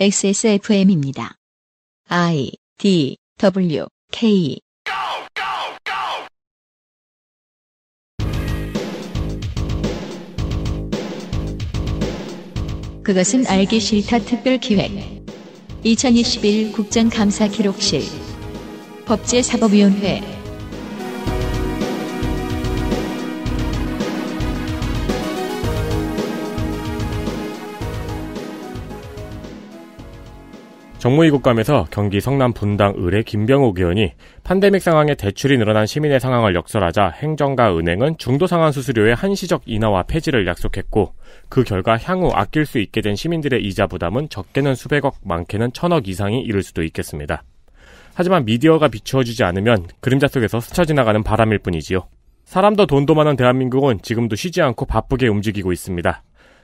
XSFM입니다. I D W K 그것은 알기 싫다 특별 기획 2021 국정감사 기록실 법제사법위원회 정무위국감에서 경기 성남 분당 의뢰 김병욱 의원이 판데믹 상황에 대출이 늘어난 시민의 상황을 역설하자 행정과 은행은 중도 상환 수수료의 한시적 인하와 폐지를 약속했고 그 결과 향후 아낄 수 있게 된 시민들의 이자 부담은 적게는 수백억, 많게는 천억 이상이 이를 수도 있겠습니다. 하지만 미디어가 비추어주지 않으면 그림자 속에서 스쳐 지나가는 바람일 뿐이지요. 사람도 돈도 많은 대한민국은 지금도 쉬지 않고 바쁘게 움직이고 있습니다.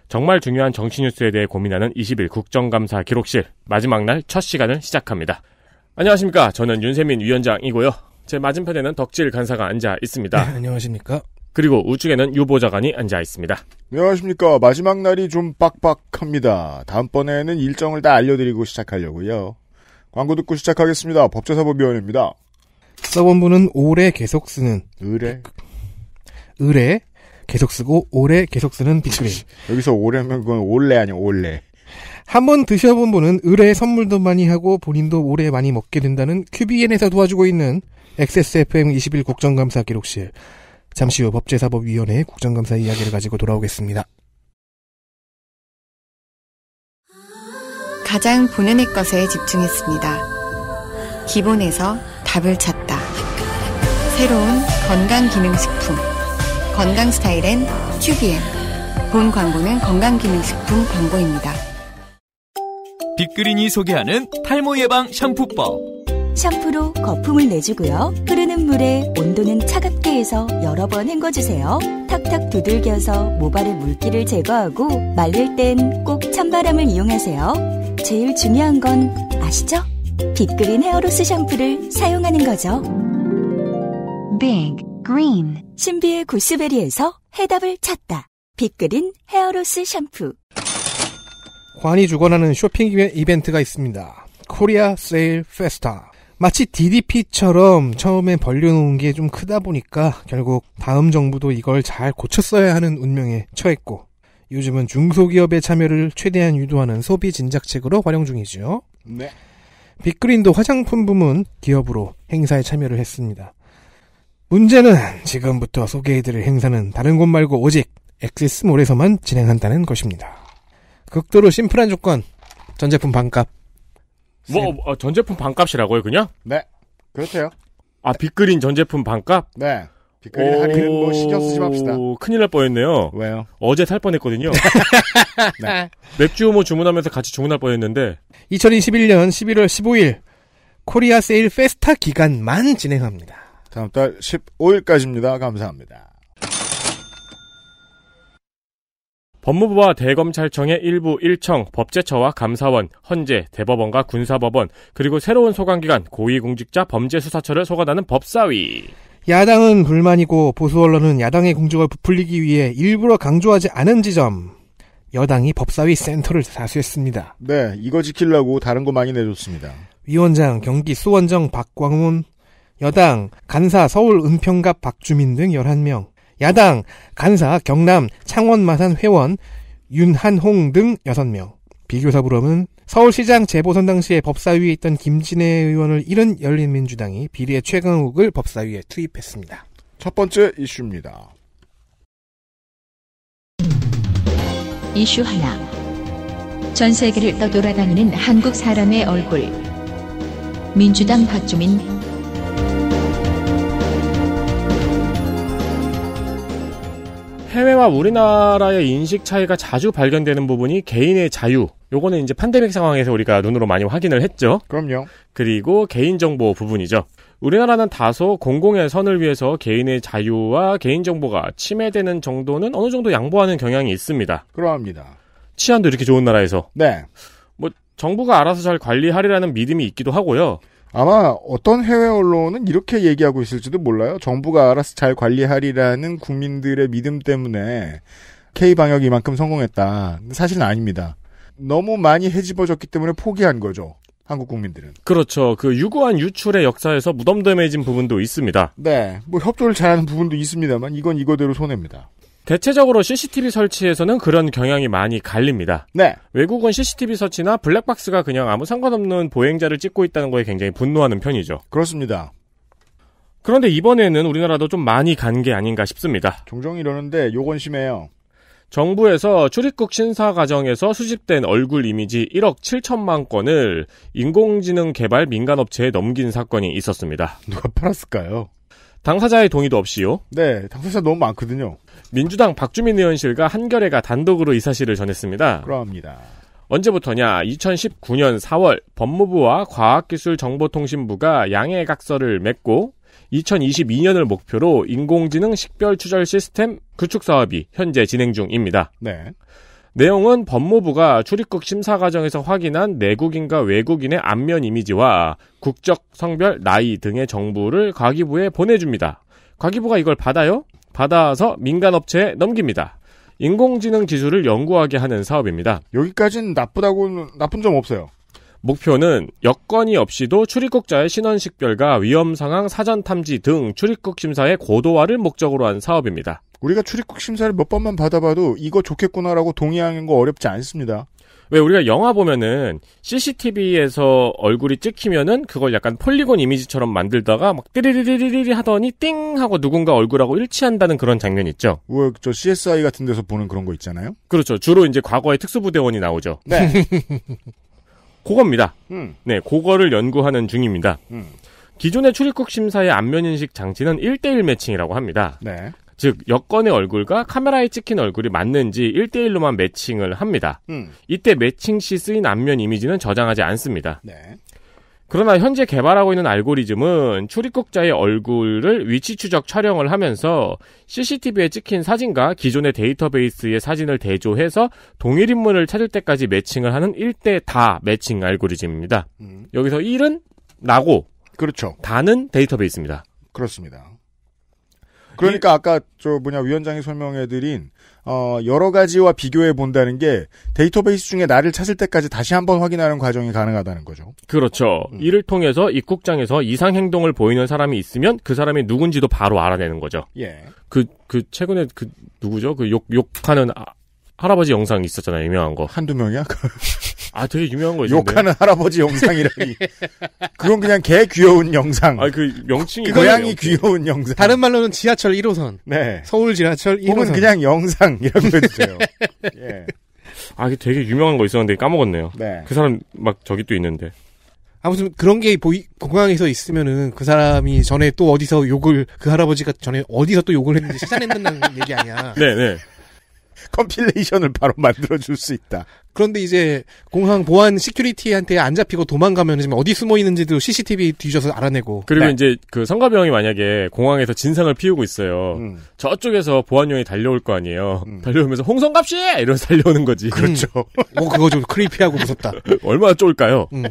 정말 중요한 정치뉴스에 대해 고민하는 20일 국정감사 기록실 마지막 날 첫 시간을 시작합니다. 안녕하십니까. 저는 윤세민 위원장이고요. 제 맞은편에는 덕질 간사가 앉아 있습니다. 네, 안녕하십니까. 그리고 우측에는 유보좌관이 앉아 있습니다. 안녕하십니까. 마지막 날이 좀 빡빡합니다. 다음번에는 일정을 다 알려드리고 시작하려고요. 광고 듣고 시작하겠습니다. 법제사법위원회입니다. 사원부는 오래 계속 쓰는 의뢰 의뢰 그, 그, 계속 쓰고 오래 계속 쓰는 빅그린. 여기서 오래면 그건 올래 아니야 올래 한 번 드셔본 분은 의뢰 선물도 많이 하고 본인도 오래 많이 먹게 된다는 큐비엔에서 도와주고 있는 XSFM21 국정감사 기록실. 잠시 후 법제사법위원회 의 국정감사 이야기를 가지고 돌아오겠습니다. 가장 본연의 것에 집중했습니다. 기본에서 답을 찾다. 새로운 건강기능식품. 건강 스타일엔 큐비엔. 본 광고는 건강기능식품 광고입니다. 빅그린이 소개하는 탈모 예방 샴푸법. 샴푸로 거품을 내주고요. 흐르는 물에 온도는 차갑게 해서 여러 번 헹궈주세요. 탁탁 두들겨서 모발의 물기를 제거하고 말릴 땐 꼭 찬바람을 이용하세요. 제일 중요한 건 아시죠? 빅그린 헤어로스 샴푸를 사용하는 거죠. 빅 green. 신비의 구스베리에서 해답을 찾다. 빅그린 헤어로스 샴푸. 관이 주관하는 쇼핑 이벤트가 있습니다. 코리아 세일 페스타. 마치 DDP처럼 처음에 벌려놓은 게 좀 크다 보니까 결국 다음 정부도 이걸 잘 고쳤어야 하는 운명에 처했고 요즘은 중소기업의 참여를 최대한 유도하는 소비 진작책으로 활용 중이지요. 네. 빅그린도 화장품 부문 기업으로 행사에 참여를 했습니다. 문제는 지금부터 소개해드릴 행사는 다른 곳 말고 오직 엑세스몰에서만 진행한다는 것입니다. 극도로 심플한 조건. 전제품 반값. 뭐 어, 전제품 반값이라고요, 그냥? 네. 그렇대요. 아, 빅그린 전제품 반값? 네. 빅그린 할인 뭐 신경 쓰지 맙시다. 큰일 날 뻔했네요. 왜요? 어제 살 뻔했거든요. 네. 맥주 뭐 주문하면서 같이 주문할 뻔했는데 2021년 11월 15일 코리아 세일 페스타 기간만 진행합니다. 다음 달 15일까지입니다. 감사합니다. 법무부와 대검찰청의 일부 일청, 법제처와 감사원, 헌재, 대법원과 군사법원, 그리고 새로운 소관기관 고위공직자 범죄수사처를 소관하는 법사위. 야당은 불만이고 보수 언론은 야당의 공적을 부풀리기 위해 일부러 강조하지 않은 지점. 여당이 법사위 센터를 사수했습니다. 네, 이거 지키려고 다른 거 많이 내줬습니다. 위원장 경기 수원정 박광훈, 여당 간사 서울 은평갑 박주민 등 11명, 야당 간사 경남 창원 마산 회원 윤한홍 등 6명. 비교사부름은 서울시장 재보선 당시에 법사위에 있던 김진애 의원을 잃은 열린민주당이 비리의 최강욱을 법사위에 투입했습니다. 첫 번째 이슈입니다. 이슈 하나. 전 세계를 떠돌아다니는 한국 사람의 얼굴. 민주당 박주민, 해외와 우리나라의 인식 차이가 자주 발견되는 부분이 개인의 자유. 요거는 이제 팬데믹 상황에서 우리가 눈으로 많이 확인을 했죠. 그럼요. 그리고 개인정보 부분이죠. 우리나라는 다소 공공의 선을 위해서 개인의 자유와 개인정보가 침해되는 정도는 어느 정도 양보하는 경향이 있습니다. 그러합니다. 치안도 이렇게 좋은 나라에서. 네. 뭐, 정부가 알아서 잘 관리하리라는 믿음이 있기도 하고요. 아마 어떤 해외 언론은 이렇게 얘기하고 있을지도 몰라요. 정부가 알아서 잘 관리하리라는 국민들의 믿음 때문에 K 방역이 이만큼 성공했다. 사실은 아닙니다. 너무 많이 해집어졌기 때문에 포기한 거죠. 한국 국민들은. 그렇죠. 그 유구한 유출의 역사에서 무덤덤해진 부분도 있습니다. 네. 뭐 협조를 잘하는 부분도 있습니다만 이건 이거대로 손해입니다. 대체적으로 CCTV 설치에서는 그런 경향이 많이 갈립니다. 네. 외국은 CCTV 설치나 블랙박스가 그냥 아무 상관없는 보행자를 찍고 있다는 거에 굉장히 분노하는 편이죠. 그렇습니다. 그런데 이번에는 우리나라도 좀 많이 간 게 아닌가 싶습니다. 종종 이러는데 요건 심해요. 정부에서 출입국 신사 과정에서 수집된 얼굴 이미지 1억 7천만 건을 인공지능 개발 민간업체에 넘긴 사건이 있었습니다. 누가 팔았을까요? 당사자의 동의도 없이요? 네, 당사자 너무 많거든요. 민주당 박주민 의원실과 한겨레가 단독으로 이 사실을 전했습니다. 그럽니다. 언제부터냐? 2019년 4월 법무부와 과학기술정보통신부가 양해각서를 맺고 2022년을 목표로 인공지능 식별 추절 시스템 구축 사업이 현재 진행 중입니다. 네. 내용은 법무부가 출입국 심사 과정에서 확인한 내국인과 외국인의 안면 이미지와 국적, 성별, 나이 등의 정보를 과기부에 보내줍니다. 과기부가 이걸 받아요? 받아서 민간업체에 넘깁니다. 인공지능 기술을 연구하게 하는 사업입니다. 여기까지는 나쁘다고 나쁜 점 없어요. 목표는 여건이 없이도 출입국자의 신원식별과 위험 상황 사전 탐지 등 출입국 심사의 고도화를 목적으로 한 사업입니다. 우리가 출입국 심사를 몇 번만 받아봐도 이거 좋겠구나라고 동의하는 거 어렵지 않습니다. 왜 우리가 영화 보면은 CCTV에서 얼굴이 찍히면은 그걸 약간 폴리곤 이미지처럼 만들다가 막 띠리리리리리 하더니 띵 하고 누군가 얼굴하고 일치한다는 그런 장면 있죠. 왜저 CSI 같은 데서 보는 그런 거 있잖아요. 그렇죠. 주로 이제 과거의 특수부대원이 나오죠. 네. 그겁니다. 음. 네, 그거를 연구하는 중입니다. 음. 기존의 출입국 심사의 안면 인식 장치는 1대1 매칭이라고 합니다. 네. 즉 여권의 얼굴과 카메라에 찍힌 얼굴이 맞는지 1대1로만 매칭을 합니다. 음. 이때 매칭 시 쓰인 안면 이미지는 저장하지 않습니다. 네. 그러나 현재 개발하고 있는 알고리즘은 출입국자의 얼굴을 위치 추적 촬영을 하면서 CCTV에 찍힌 사진과 기존의 데이터베이스의 사진을 대조해서 동일 인물을 찾을 때까지 매칭을 하는 1대 다 매칭 알고리즘입니다. 음. 여기서 1은 나고 그렇죠. 다는 데이터베이스입니다. 그렇습니다. 그러니까 아까 저 뭐냐 위원장이 설명해드린 어 여러 가지와 비교해 본다는 게 데이터베이스 중에 나를 찾을 때까지 다시 한번 확인하는 과정이 가능하다는 거죠. 그렇죠. 음. 이를 통해서 입국장에서 이상 행동을 보이는 사람이 있으면 그 사람이 누군지도 바로 알아내는 거죠. 예. 그그 그 최근에 그 누구죠? 그 욕 욕하는 아, 할아버지 영상 있었잖아요. 유명한 거. 한두 명이야? 아, 되게 유명한 거있는 욕하는 할아버지 영상이라니. 그건 그냥 개 귀여운 영상. 아, 그 명칭이 고양이 귀여운 영상. 다른 말로는 지하철 1호선. 네. 서울 지하철 1호선. 혹은 그냥 영상 이라고 해주세요. 예. 아, 이게 되게 유명한 거 있었는데 까먹었네요. 네. 그 사람 막 저기 또 있는데. 아무튼 그런 게 보이, 공항에서 있으면은 그 사람이 전에 또 어디서 욕을 그 할아버지가 전에 어디서 또 욕을 했는지 찾아낸다는 얘기 아니야. 네, 네. 컴필레이션을 바로 만들어줄 수 있다. 그런데 이제 공항 보안 시큐리티한테 안 잡히고 도망가면 지금 어디 숨어 있는지도 CCTV 뒤져서 알아내고. 그리고 네. 이제 그 성가병이 만약에 공항에서 진상을 피우고 있어요. 음. 저쪽에서 보안용이 달려올 거 아니에요. 음. 달려오면서 홍성갑 씨! 이러면서 달려오는 거지. 음. 그렇죠. 음. 어, 그거 좀 크리피하고 무섭다. 얼마나 쫄까요? 음.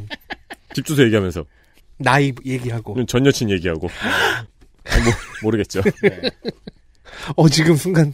집 주소 얘기하면서. 나이 얘기하고. 전 여친 얘기하고. 아, 뭐, 모르겠죠. 네. 어, 지금 순간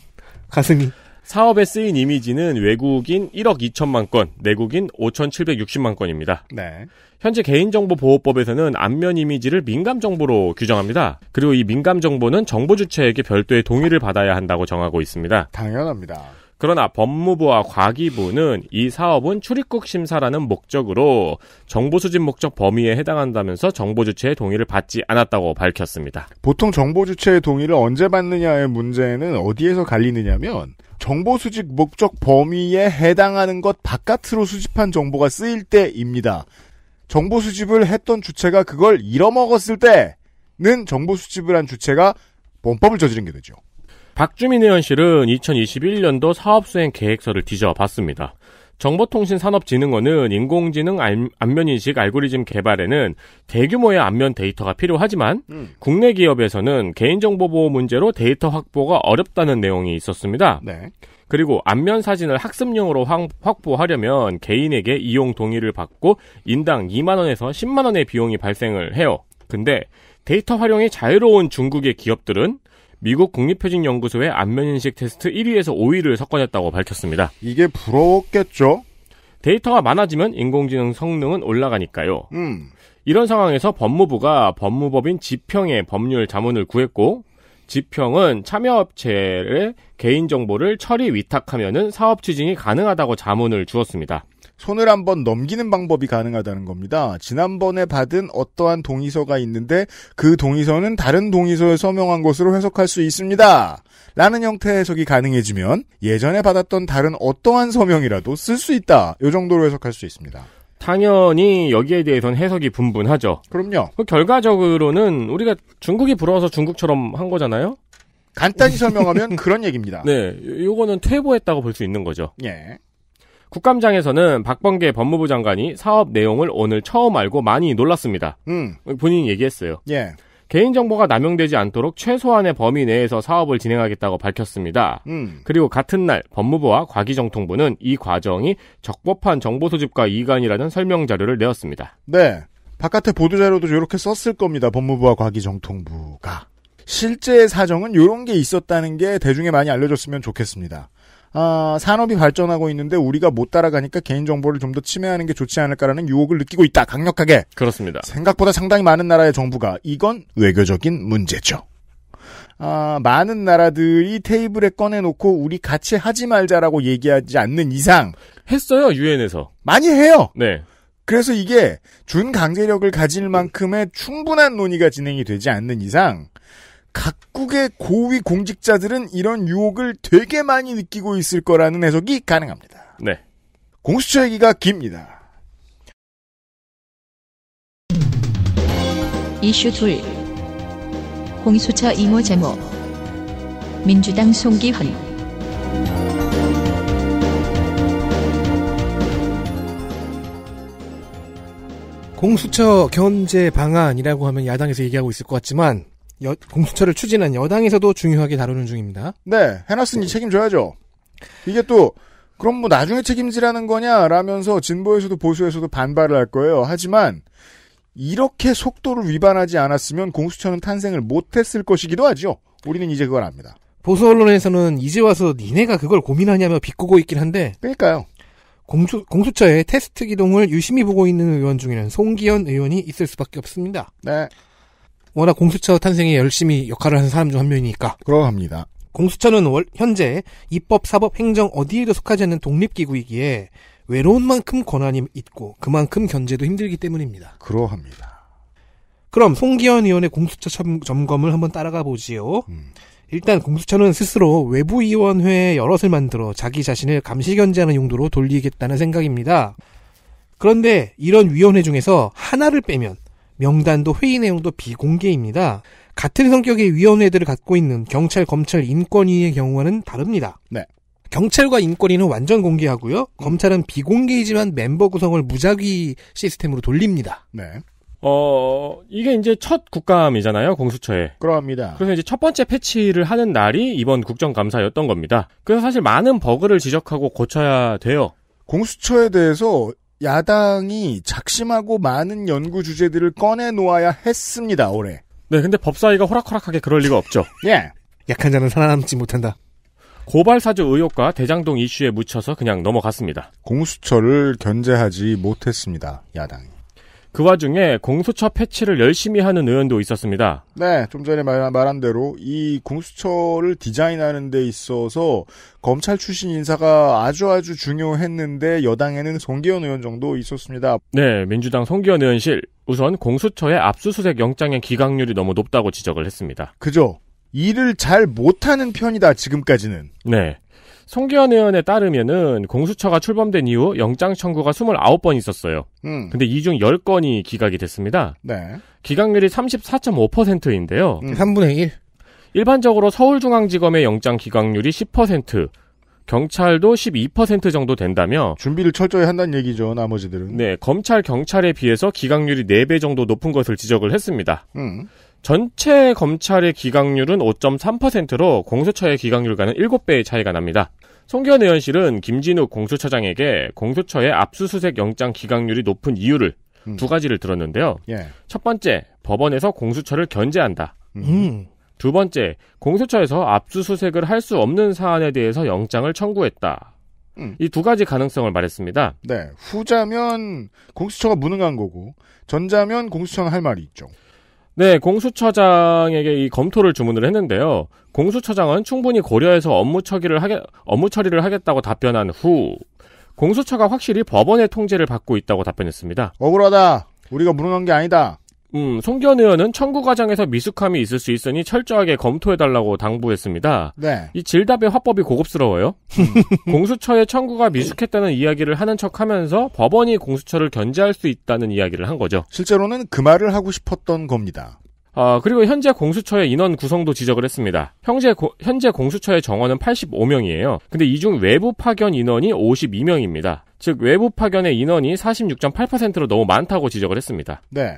가슴이. 사업에 쓰인 이미지는 외국인 1억 2천만 건, 내국인 5,760만 건입니다. 네. 현재 개인정보보호법에서는 안면 이미지를 민감정보로 규정합니다. 그리고 이 민감정보는 정보주체에게 별도의 동의를 받아야 한다고 정하고 있습니다. 당연합니다. 그러나 법무부와 과기부는 이 사업은 출입국 심사라는 목적으로 정보 수집 목적 범위에 해당한다면서 정보 주체의 동의를 받지 않았다고 밝혔습니다. 보통 정보 주체의 동의를 언제 받느냐의 문제는 어디에서 갈리느냐면 정보 수집 목적 범위에 해당하는 것 바깥으로 수집한 정보가 쓰일 때입니다. 정보 수집을 했던 주체가 그걸 잃어먹었을 때는 정보 수집을 한 주체가 범법을 저지른 게 되죠. 박주민 의원실은 2021년도 사업수행 계획서를 뒤져봤습니다. 정보통신산업진흥원은 인공지능 안면인식 알고리즘 개발에는 대규모의 안면 데이터가 필요하지만 음. 국내 기업에서는 개인정보보호 문제로 데이터 확보가 어렵다는 내용이 있었습니다. 네. 그리고 안면 사진을 학습용으로 확보하려면 개인에게 이용 동의를 받고 인당 2만원에서 10만원의 비용이 발생을 해요. 근데 데이터 활용이 자유로운 중국의 기업들은 미국 국립표준연구소의 안면인식 테스트 1위에서 5위를 석권했다고 밝혔습니다. 이게 부러웠겠죠? 데이터가 많아지면 인공지능 성능은 올라가니까요. 음. 이런 상황에서 법무부가 법무법인 지평의 법률 자문을 구했고 지평은 참여업체의 개인정보를 처리 위탁하면은 사업 추진이 가능하다고 자문을 주었습니다. 손을 한번 넘기는 방법이 가능하다는 겁니다. 지난번에 받은 어떠한 동의서가 있는데 그 동의서는 다른 동의서에 서명한 것으로 해석할 수 있습니다. 라는 형태의 해석이 가능해지면 예전에 받았던 다른 어떠한 서명이라도 쓸 수 있다. 요 정도로 해석할 수 있습니다. 당연히 여기에 대해서는 해석이 분분하죠. 그럼요. 그 결과적으로는 우리가 중국이 부러워서 중국처럼 한 거잖아요. 간단히 설명하면 그런 얘기입니다. 네, 요거는 퇴보했다고 볼 수 있는 거죠. 예. 국감장에서는 박범계 법무부 장관이 사업 내용을 오늘 처음 알고 많이 놀랐습니다. 음. 본인이 얘기했어요. 예. 개인정보가 남용되지 않도록 최소한의 범위 내에서 사업을 진행하겠다고 밝혔습니다. 음. 그리고 같은 날 법무부와 과기정통부는 이 과정이 적법한 정보 수집과 이관이라는 설명 자료를 내었습니다. 네. 바깥의 보도 자료도 이렇게 썼을 겁니다. 법무부와 과기정통부가. 실제 사정은 이런 게 있었다는 게 대중에 많이 알려졌으면 좋겠습니다. 어, 산업이 발전하고 있는데 우리가 못 따라가니까 개인정보를 좀 더 침해하는 게 좋지 않을까라는 유혹을 느끼고 있다. 강력하게. 그렇습니다. 생각보다 상당히 많은 나라의 정부가 이건 외교적인 문제죠. 아, 많은 나라들이 테이블에 꺼내놓고 우리 같이 하지 말자라고 얘기하지 않는 이상 했어요 유엔에서 많이 해요. 네. 그래서 이게 준강제력을 가질 만큼의 충분한 논의가 진행이 되지 않는 이상 각국의 고위 공직자들은 이런 유혹을 되게 많이 느끼고 있을 거라는 해석이 가능합니다. 네. 공수처 얘기가 깁니다. 이슈 둘 공수처 임모 제목 민주당 송기헌 공수처 견제 방안이라고 하면 야당에서 얘기하고 있을 것 같지만 여, 공수처를 추진한 여당에서도 중요하게 다루는 중입니다. 네, 해놨으니 네. 책임져야죠. 이게 또 그럼 뭐 나중에 책임지라는 거냐 라면서 진보에서도 보수에서도 반발을 할 거예요. 하지만 이렇게 속도를 위반하지 않았으면 공수처는 탄생을 못했을 것이기도 하죠. 우리는 이제 그걸 압니다. 보수 언론에서는 이제 와서 니네가 그걸 고민하냐며 비꼬고 있긴 한데. 그러니까요. 공수, 공수처의 테스트 기동을 유심히 보고 있는 의원 중에는 송기현 의원이 있을 수밖에 없습니다. 네. 워낙 공수처 탄생에 열심히 역할을 하는 사람 중 한 명이니까. 그러합니다. 공수처는 월, 현재 입법, 사법, 행정 어디에도 속하지 않는 독립기구이기에 외로운 만큼 권한이 있고 그만큼 견제도 힘들기 때문입니다. 그러합니다. 그럼 송기현 의원의 공수처 점검을 한번 따라가 보지요. 음. 일단 공수처는 스스로 외부위원회 여럿을 만들어 자기 자신을 감시견제하는 용도로 돌리겠다는 생각입니다. 그런데 이런 위원회 중에서 하나를 빼면 명단도 회의 내용도 비공개입니다. 같은 성격의 위원회들을 갖고 있는 경찰, 검찰, 인권위의 경우와는 다릅니다. 네. 경찰과 인권위는 완전 공개하고요. 음. 검찰은 비공개이지만 멤버 구성을 무작위 시스템으로 돌립니다. 네. 어, 이게 이제 첫 국감이잖아요, 공수처에. 그렇습니다. 그래서 이제 첫 번째 패치를 하는 날이 이번 국정감사였던 겁니다. 그래서 사실 많은 버그를 지적하고 고쳐야 돼요. 공수처에 대해서 야당이 작심하고 많은 연구 주제들을 꺼내놓아야 했습니다, 올해. 네, 근데 법사위가 호락호락하게 그럴 리가 없죠. 예. 약한 자는 살아남지 못한다. 고발사주 의혹과 대장동 이슈에 묻혀서 그냥 넘어갔습니다. 공수처를 견제하지 못했습니다, 야당이. 그 와중에 공수처 패치를 열심히 하는 의원도 있었습니다. 네, 좀 전에 말, 말한 대로 이 공수처를 디자인하는 데 있어서 검찰 출신 인사가 아주 아주 중요했는데 여당에는 송기현 의원 정도 있었습니다. 네, 민주당 송기현 의원실 우선 공수처의 압수수색 영장의 기각률이 너무 높다고 지적을 했습니다. 그죠? 일을 잘 못하는 편이다 지금까지는. 네. 송기현 의원에 따르면은 공수처가 출범된 이후 영장 청구가 29번 있었어요. 음. 근데 이 중 10건이 기각이 됐습니다. 네. 기각률이 34.5%인데요. 음. 3분의 1? 일반적으로 서울중앙지검의 영장 기각률이 10%, 경찰도 12% 정도 된다며 준비를 철저히 한다는 얘기죠. 나머지들은 네 검찰 경찰에 비해서 기각률이 4배 정도 높은 것을 지적을 했습니다. 음. 전체 검찰의 기각률은 5.3%로 공수처의 기각률과는 7배의 차이가 납니다. 송기현 의원실은 김진욱 공수처장에게 공수처의 압수수색 영장 기각률이 높은 이유를 음. 두 가지를 들었는데요. 예. 첫 번째, 법원에서 공수처를 견제한다. 음. 음. 두 번째, 공수처에서 압수수색을 할 수 없는 사안에 대해서 영장을 청구했다. 음. 이두 가지 가능성을 말했습니다. 네. 후자면 공수처가 무능한 거고, 전자면 공수처는 할 말이 있죠. 네, 공수처장에게 이 검토를 주문을 했는데요. 공수처장은 충분히 고려해서 업무 처리를 하게 업무 처리를 하겠다고 답변한 후 공수처가 확실히 법원의 통제를 받고 있다고 답변했습니다. 억울하다. 우리가 무능한 게 아니다. 음, 송기현 의원은 청구 과정에서 미숙함이 있을 수 있으니 철저하게 검토해달라고 당부했습니다. 네. 이 질답의 화법이 고급스러워요. 음. 공수처의 청구가 미숙했다는 이야기를 하는 척하면서 법원이 공수처를 견제할 수 있다는 이야기를 한 거죠. 실제로는 그 말을 하고 싶었던 겁니다. 아, 그리고 현재 공수처의 인원 구성도 지적을 했습니다. 현재, 고, 현재 공수처의 정원은 85명이에요. 근데 이 중 외부 파견 인원이 52명입니다. 즉, 외부 파견의 인원이 46.8%로 너무 많다고 지적을 했습니다. 네.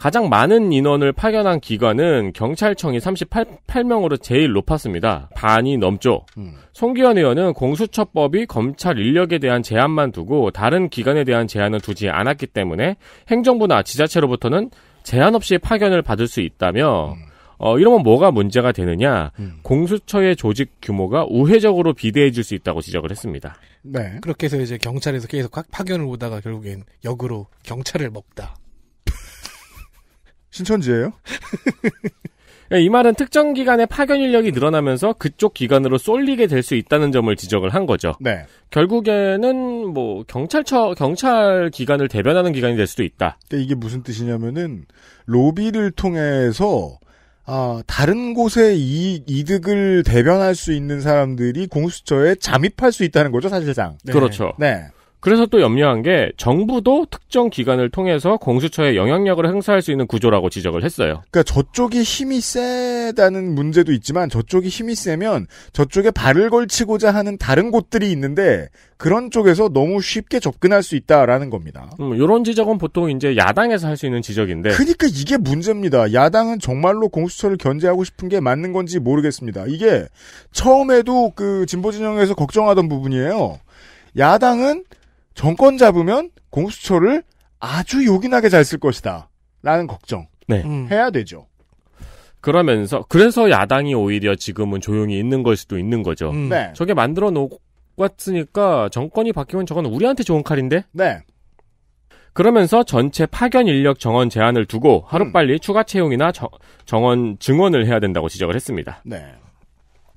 가장 많은 인원을 파견한 기관은 경찰청이 38명으로 제일 높았습니다. 반이 넘죠. 음. 송기현 의원은 공수처법이 검찰 인력에 대한 제한만 두고 다른 기관에 대한 제한은 두지 않았기 때문에 행정부나 지자체로부터는 제한 없이 파견을 받을 수 있다며 음. 어, 이러면 뭐가 문제가 되느냐. 음. 공수처의 조직 규모가 우회적으로 비대해질 수 있다고 지적을 했습니다. 네. 그렇게 해서 이제 경찰에서 계속 파견을 오다가 결국엔 역으로 경찰을 먹다. 신천지예요? 이 말은 특정 기관의 파견 인력이 늘어나면서 그쪽 기관으로 쏠리게 될 수 있다는 점을 지적을 한 거죠. 네. 결국에는 뭐 경찰처 경찰 기관을 대변하는 기관이 될 수도 있다. 이게 무슨 뜻이냐면은 로비를 통해서 아, 다른 곳의 이, 이득을 대변할 수 있는 사람들이 공수처에 잠입할 수 있다는 거죠, 사실상. 네. 그렇죠. 네. 그래서 또 염려한 게 정부도 특정 기관을 통해서 공수처의 영향력을 행사할 수 있는 구조라고 지적을 했어요. 그러니까 저쪽이 힘이 세다는 문제도 있지만 저쪽이 힘이 세면 저쪽에 발을 걸치고자 하는 다른 곳들이 있는데 그런 쪽에서 너무 쉽게 접근할 수 있다라는 겁니다. 이런 음, 지적은 보통 이제 야당에서 할 수 있는 지적인데. 그러니까 이게 문제입니다. 야당은 정말로 공수처를 견제하고 싶은 게 맞는 건지 모르겠습니다. 이게 처음에도 그 진보 진영에서 걱정하던 부분이에요. 야당은 정권 잡으면 공수처를 아주 요긴하게 잘 쓸 것이다. 라는 걱정. 네. 음. 해야 되죠. 그러면서, 그래서 야당이 오히려 지금은 조용히 있는 걸 수도 있는 거죠. 음. 네. 저게 만들어 놓았으니까 정권이 바뀌면 저건 우리한테 좋은 칼인데? 네. 그러면서 전체 파견 인력 정원 제한을 두고 하루빨리 음. 추가 채용이나 저, 정원 증원을 해야 된다고 지적을 했습니다. 네.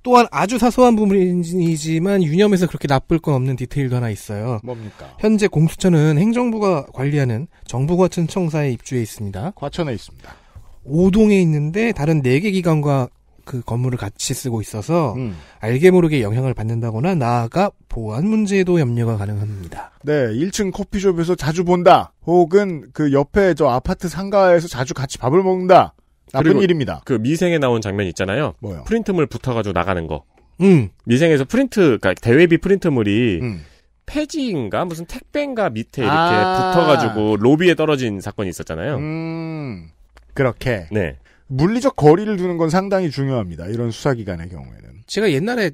또한 아주 사소한 부분이지만 유념해서 그렇게 나쁠 건 없는 디테일도 하나 있어요. 뭡니까? 현재 공수처는 행정부가 관리하는 정부과천청사에 입주해 있습니다. 과천에 있습니다. 5동에 있는데 다른 4개 기관과 그 건물을 같이 쓰고 있어서 음. 알게 모르게 영향을 받는다거나 나아가 보안 문제에도 염려가 가능합니다. 네, 1층 커피숍에서 자주 본다. 혹은 그 옆에 저 아파트 상가에서 자주 같이 밥을 먹는다. 나쁜 일입니다. 그 미생에 나온 장면 있잖아요. 뭐요? 프린트물 붙어가지고 나가는 거. 음. 미생에서 프린트, 그니까 대외비 프린트물이 음. 폐지인가 무슨 택배인가 밑에 아. 이렇게 아~ 붙어가지고 로비에 떨어진 사건이 있었잖아요. 음. 그렇게. 네. 물리적 거리를 두는 건 상당히 중요합니다. 이런 수사기관의 경우에는. 제가 옛날에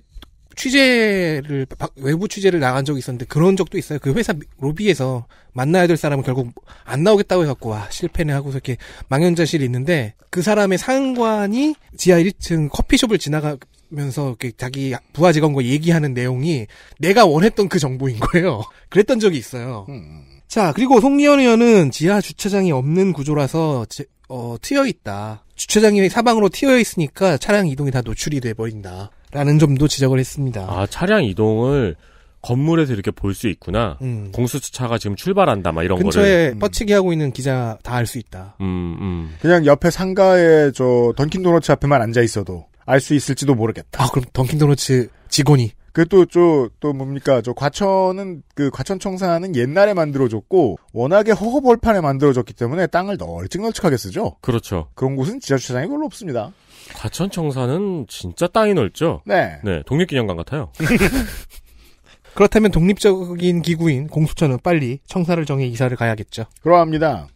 취재를 외부 취재를 나간 적이 있었는데 그런 적도 있어요. 그 회사 로비에서 만나야 될 사람은 결국 안 나오겠다고 해갖고 와 아, 실패네 하고서 이렇게 망연자실이 있는데 그 사람의 상관이 지하 1층 커피숍을 지나가면서 이렇게 자기 부하 직원과 얘기하는 내용이 내가 원했던 그 정보인 거예요. 그랬던 적이 있어요. 음. 자 그리고 송리현 의원은 지하 주차장이 없는 구조라서 지, 어, 트여 있다. 주차장이 사방으로 트여 있으니까 차량 이동이 다 노출이 돼 버린다. 라는 점도 지적을 했습니다. 아, 차량 이동을 건물에서 이렇게 볼 수 있구나. 음. 공수처차가 지금 출발한다, 막 이런 근처에 거를. 근처에 음. 뻗치기 하고 있는 기자 다 알 수 있다. 음, 음. 그냥 옆에 상가에 저 던킨도너츠 앞에만 앉아 있어도 알 수 있을지도 모르겠다. 아, 그럼 던킨도너츠 직원이 그또저또 뭡니까 저 과천은 그 과천청사는 옛날에 만들어졌고 워낙에 허허벌판에 만들어졌기 때문에 땅을 널찍널찍하게 쓰죠. 그렇죠. 그런 곳은 지하주차장이 별로 없습니다. 과천청사는 진짜 땅이 넓죠. 네. 네, 독립기념관 같아요. 그렇다면 독립적인 기구인 공수처는 빨리 청사를 정해 이사를 가야겠죠. 그러합니다.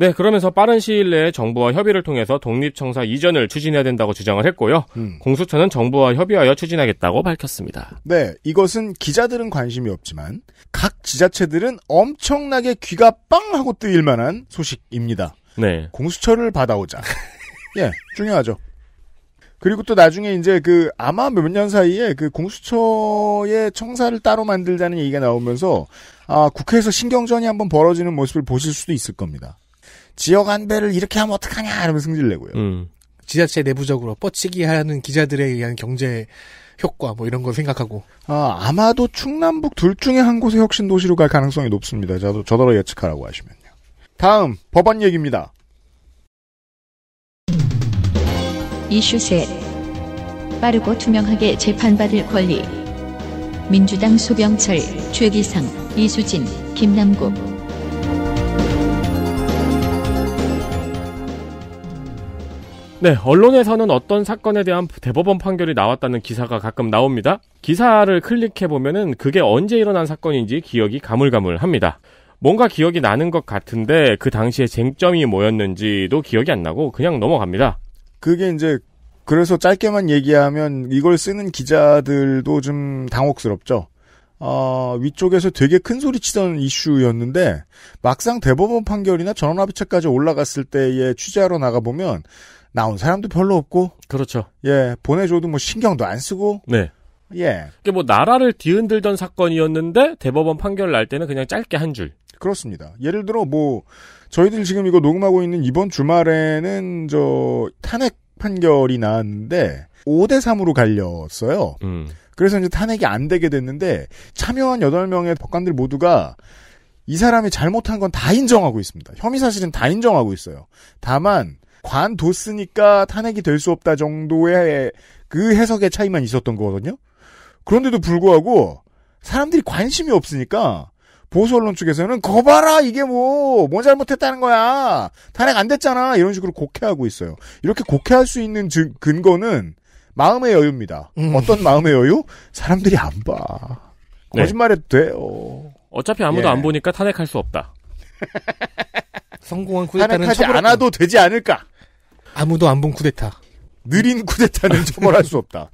네, 그러면서 빠른 시일 내에 정부와 협의를 통해서 독립청사 이전을 추진해야 된다고 주장을 했고요. 음. 공수처는 정부와 협의하여 추진하겠다고 밝혔습니다. 네, 이것은 기자들은 관심이 없지만 각 지자체들은 엄청나게 귀가 빵 하고 뜨일 만한 소식입니다. 네. 공수처를 받아오자. 예, 중요하죠. 그리고 또 나중에 이제 그 아마 몇 년 사이에 그 공수처의 청사를 따로 만들자는 얘기가 나오면서 아, 국회에서 신경전이 한번 벌어지는 모습을 보실 수도 있을 겁니다. 지역 안배를 이렇게 하면 어떡하냐 이러면 승질내고요. 음. 지자체 내부적으로 뻗치기 하는 기자들에 의한 경제 효과 뭐 이런 걸 생각하고 아, 아마도 충남북 둘 중에 한 곳에 혁신 도시로 갈 가능성이 높습니다. 저도 저더러 예측하라고 하시면요. 다음 법안 얘기입니다. 이슈 셋 빠르고 투명하게 재판받을 권리 민주당 소병철, 최기상, 이수진, 김남국 네, 언론에서는 어떤 사건에 대한 대법원 판결이 나왔다는 기사가 가끔 나옵니다. 기사를 클릭해보면은 그게 언제 일어난 사건인지 기억이 가물가물합니다. 뭔가 기억이 나는 것 같은데 그 당시에 쟁점이 뭐였는지도 기억이 안 나고 그냥 넘어갑니다. 그게 이제 그래서 짧게만 얘기하면 이걸 쓰는 기자들도 좀 당혹스럽죠. 어, 위쪽에서 되게 큰 소리 치던 이슈였는데 막상 대법원 판결이나 전원합의체까지 올라갔을 때에 취재하러 나가보면 나온 사람도 별로 없고. 그렇죠. 예, 보내줘도 뭐 신경도 안 쓰고. 네. 예. 그게 뭐 나라를 뒤흔들던 사건이었는데 대법원 판결 날 때는 그냥 짧게 한 줄. 그렇습니다. 예를 들어 뭐 저희들 지금 이거 녹음하고 있는 이번 주말에는 저 탄핵 판결이 나왔는데 5대 3으로 갈렸어요. 음. 그래서 이제 탄핵이 안 되게 됐는데 참여한 8명의 법관들 모두가 이 사람이 잘못한 건 다 인정하고 있습니다. 혐의 사실은 다 인정하고 있어요. 다만 관뒀으니까 탄핵이 될 수 없다 정도의 그 해석의 차이만 있었던 거거든요. 그런데도 불구하고 사람들이 관심이 없으니까 보수 언론 쪽에서는 거봐라 이게 뭐뭐 뭐 잘못했다는 거야 탄핵 안 됐잖아 이런 식으로 곡해하고 있어요. 이렇게 곡해할 수 있는 근거는 마음의 여유입니다. 음. 어떤 마음의 여유? 사람들이 안 봐. 네. 거짓말해도 돼요. 어차피 아무도 예. 안 보니까 탄핵할 수 없다. 성공한 쿠데타는 탄핵하지 않아도 되지 않을까? 아무도 안 본 쿠데타. 느린 쿠데타는 정말할 수 없다.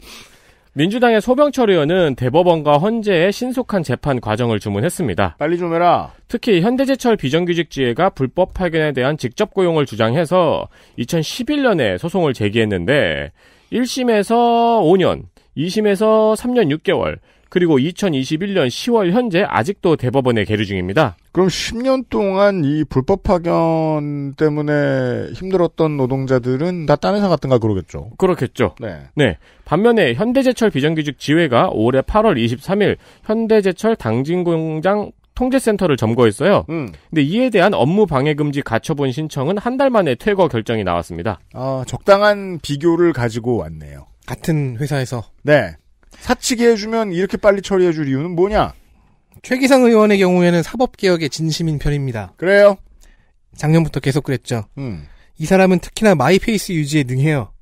민주당의 소병철 의원은 대법원과 헌재의 신속한 재판 과정을 주문했습니다. 빨리 좀 해라. 특히 현대제철 비정규직지회가 불법 파견에 대한 직접 고용을 주장해서 2011년에 소송을 제기했는데 1심에서 5년, 2심에서 3년 6개월, 그리고 2021년 10월 현재 아직도 대법원에 계류 중입니다. 그럼 10년 동안 이 불법 파견 때문에 힘들었던 노동자들은 다 딴 회사 같은가 그러겠죠. 그렇겠죠. 네. 네. 반면에 현대제철 비정규직 지회가 올해 8월 23일 현대제철 당진공장 통제센터를 점거했어요. 음. 근데 이에 대한 업무 방해 금지 가처분 신청은 한 달 만에 퇴거 결정이 나왔습니다. 아, 적당한 비교를 가지고 왔네요. 같은 회사에서. 네. 사치게 해주면 이렇게 빨리 처리해줄 이유는 뭐냐? 최기상 의원의 경우에는 사법개혁의 진심인 편입니다. 그래요? 작년부터 계속 그랬죠. 음. 이 사람은 특히나 마이페이스 유지에 능해요.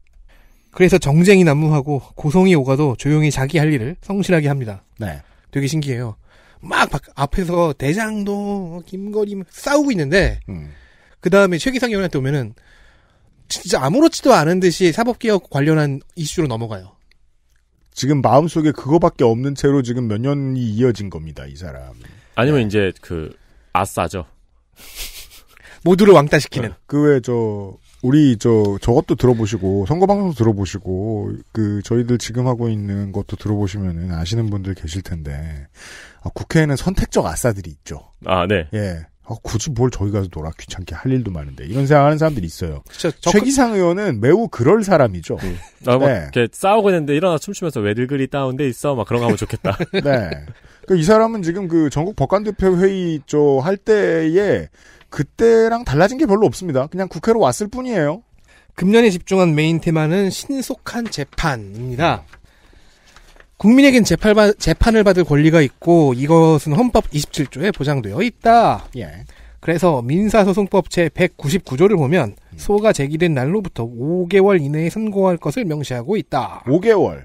그래서 정쟁이 난무하고 고성이 오가도 조용히 자기 할 일을 성실하게 합니다. 네. 되게 신기해요. 막 앞에서 대장도 김거리 싸우고 있는데 음. 그 다음에 최기상 의원한테 오면은 진짜 아무렇지도 않은 듯이 사법개혁 관련한 이슈로 넘어가요. 지금 마음속에 그거밖에 없는 채로 지금 몇 년이 이어진 겁니다, 이 사람. 아니면 네. 이제 그 아싸죠. 모두를 왕따시키는. 네. 그외 저 우리 저 저것도 들어보시고 선거 방송도 들어보시고 그 저희들 지금 하고 있는 것도 들어보시면은 아시는 분들 계실 텐데 아, 국회에는 선택적 아싸들이 있죠. 아 네. 예. 아, 굳이 뭘 저기 가서 놀아 귀찮게 할 일도 많은데 이런 생각하는 사람들이 있어요. 저 최기상 그... 의원은 매우 그럴 사람이죠. 네. 네. 이렇게 싸우고 있는데 일어나 춤추면서 왜들 그리 다운돼 있어 막 그런 거 하면 좋겠다. 네. 그이 그러니까 사람은 지금 그 전국 법관대표 회의 쪽 할 때에 그때랑 달라진 게 별로 없습니다. 그냥 국회로 왔을 뿐이에요. 금년에 집중한 메인 테마는 신속한 재판입니다. 음. 국민에겐 재판, 재판을 받을 권리가 있고 이것은 헌법 27조에 보장되어 있다. 예. 그래서 민사소송법 제199조를 보면 소가 제기된 날로부터 5개월 이내에 선고할 것을 명시하고 있다. 5개월.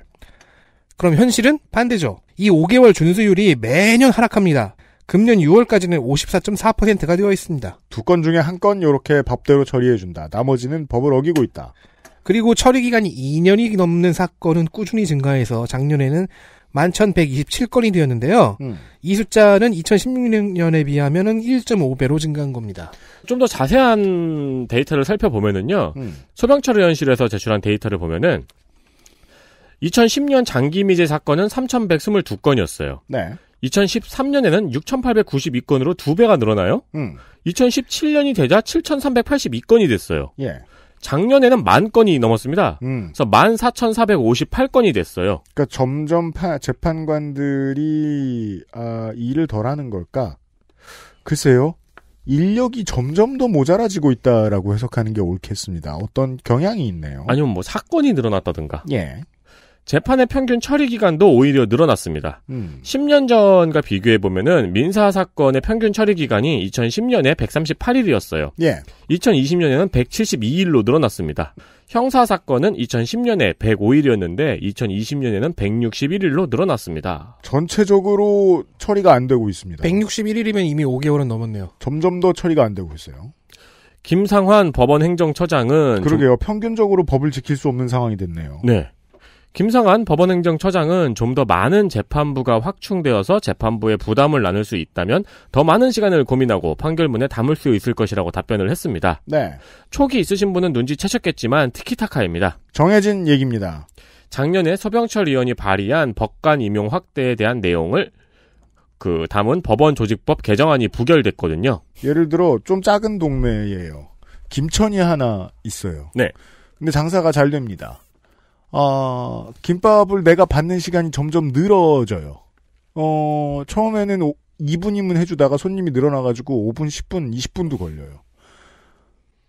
그럼 현실은 반대죠. 이 5개월 준수율이 매년 하락합니다. 금년 6월까지는 54.4%가 되어 있습니다. 두 건 중에 한 건 이렇게 법대로 처리해준다. 나머지는 법을 어기고 있다. 그리고 처리 기간이 2년이 넘는 사건은 꾸준히 증가해서 작년에는 11,127건이 되었는데요. 음. 이 숫자는 2016년에 비하면 1.5배로 증가한 겁니다. 좀 더 자세한 데이터를 살펴보면은요. 음. 소방철 의원실에서 제출한 데이터를 보면은 2010년 장기 미제 사건은 3,122건이었어요. 네. 2013년에는 6,892건으로 2배가 늘어나요. 음. 2017년이 되자 7,382건이 됐어요. 예. 작년에는 만 건이 넘었습니다. 음. 그래서 1 4 4 5 8 건이 됐어요. 그러니까 점점 파, 재판관들이 아, 일을 덜하는 걸까? 글쎄요. 인력이 점점 더 모자라지고 있다라고 해석하는 게 옳겠습니다. 어떤 경향이 있네요. 아니면 뭐 사건이 늘어났다든가. 예. 재판의 평균 처리 기간도 오히려 늘어났습니다. 음. 10년 전과 비교해 보면은 민사 사건의 평균 처리 기간이 2010년에 138일이었어요. 예. 2020년에는 172일로 늘어났습니다. 형사 사건은 2010년에 105일이었는데 2020년에는 161일로 늘어났습니다. 전체적으로 처리가 안 되고 있습니다. 161일이면 이미 5개월은 넘었네요. 점점 더 처리가 안 되고 있어요. 김상환 법원 행정처장은 그러게요. 평균적으로 법을 지킬 수 없는 상황이 됐네요. 네. 김성한 법원행정처장은 좀 더 많은 재판부가 확충되어서 재판부의 부담을 나눌 수 있다면 더 많은 시간을 고민하고 판결문에 담을 수 있을 것이라고 답변을 했습니다. 네. 초기 있으신 분은 눈치채셨겠지만 티키타카입니다. 정해진 얘기입니다. 작년에 서병철 의원이 발의한 법관 임용 확대에 대한 내용을 그 담은 법원 조직법 개정안이 부결됐거든요. 예를 들어 좀 작은 동네예요. 김천이 하나 있어요. 네. 근데 장사가 잘 됩니다. 어, 김밥을 내가 받는 시간이 점점 늘어져요. 어, 처음에는 오, 2분이면 해주다가 손님이 늘어나가지고 5분, 10분, 20분도 걸려요.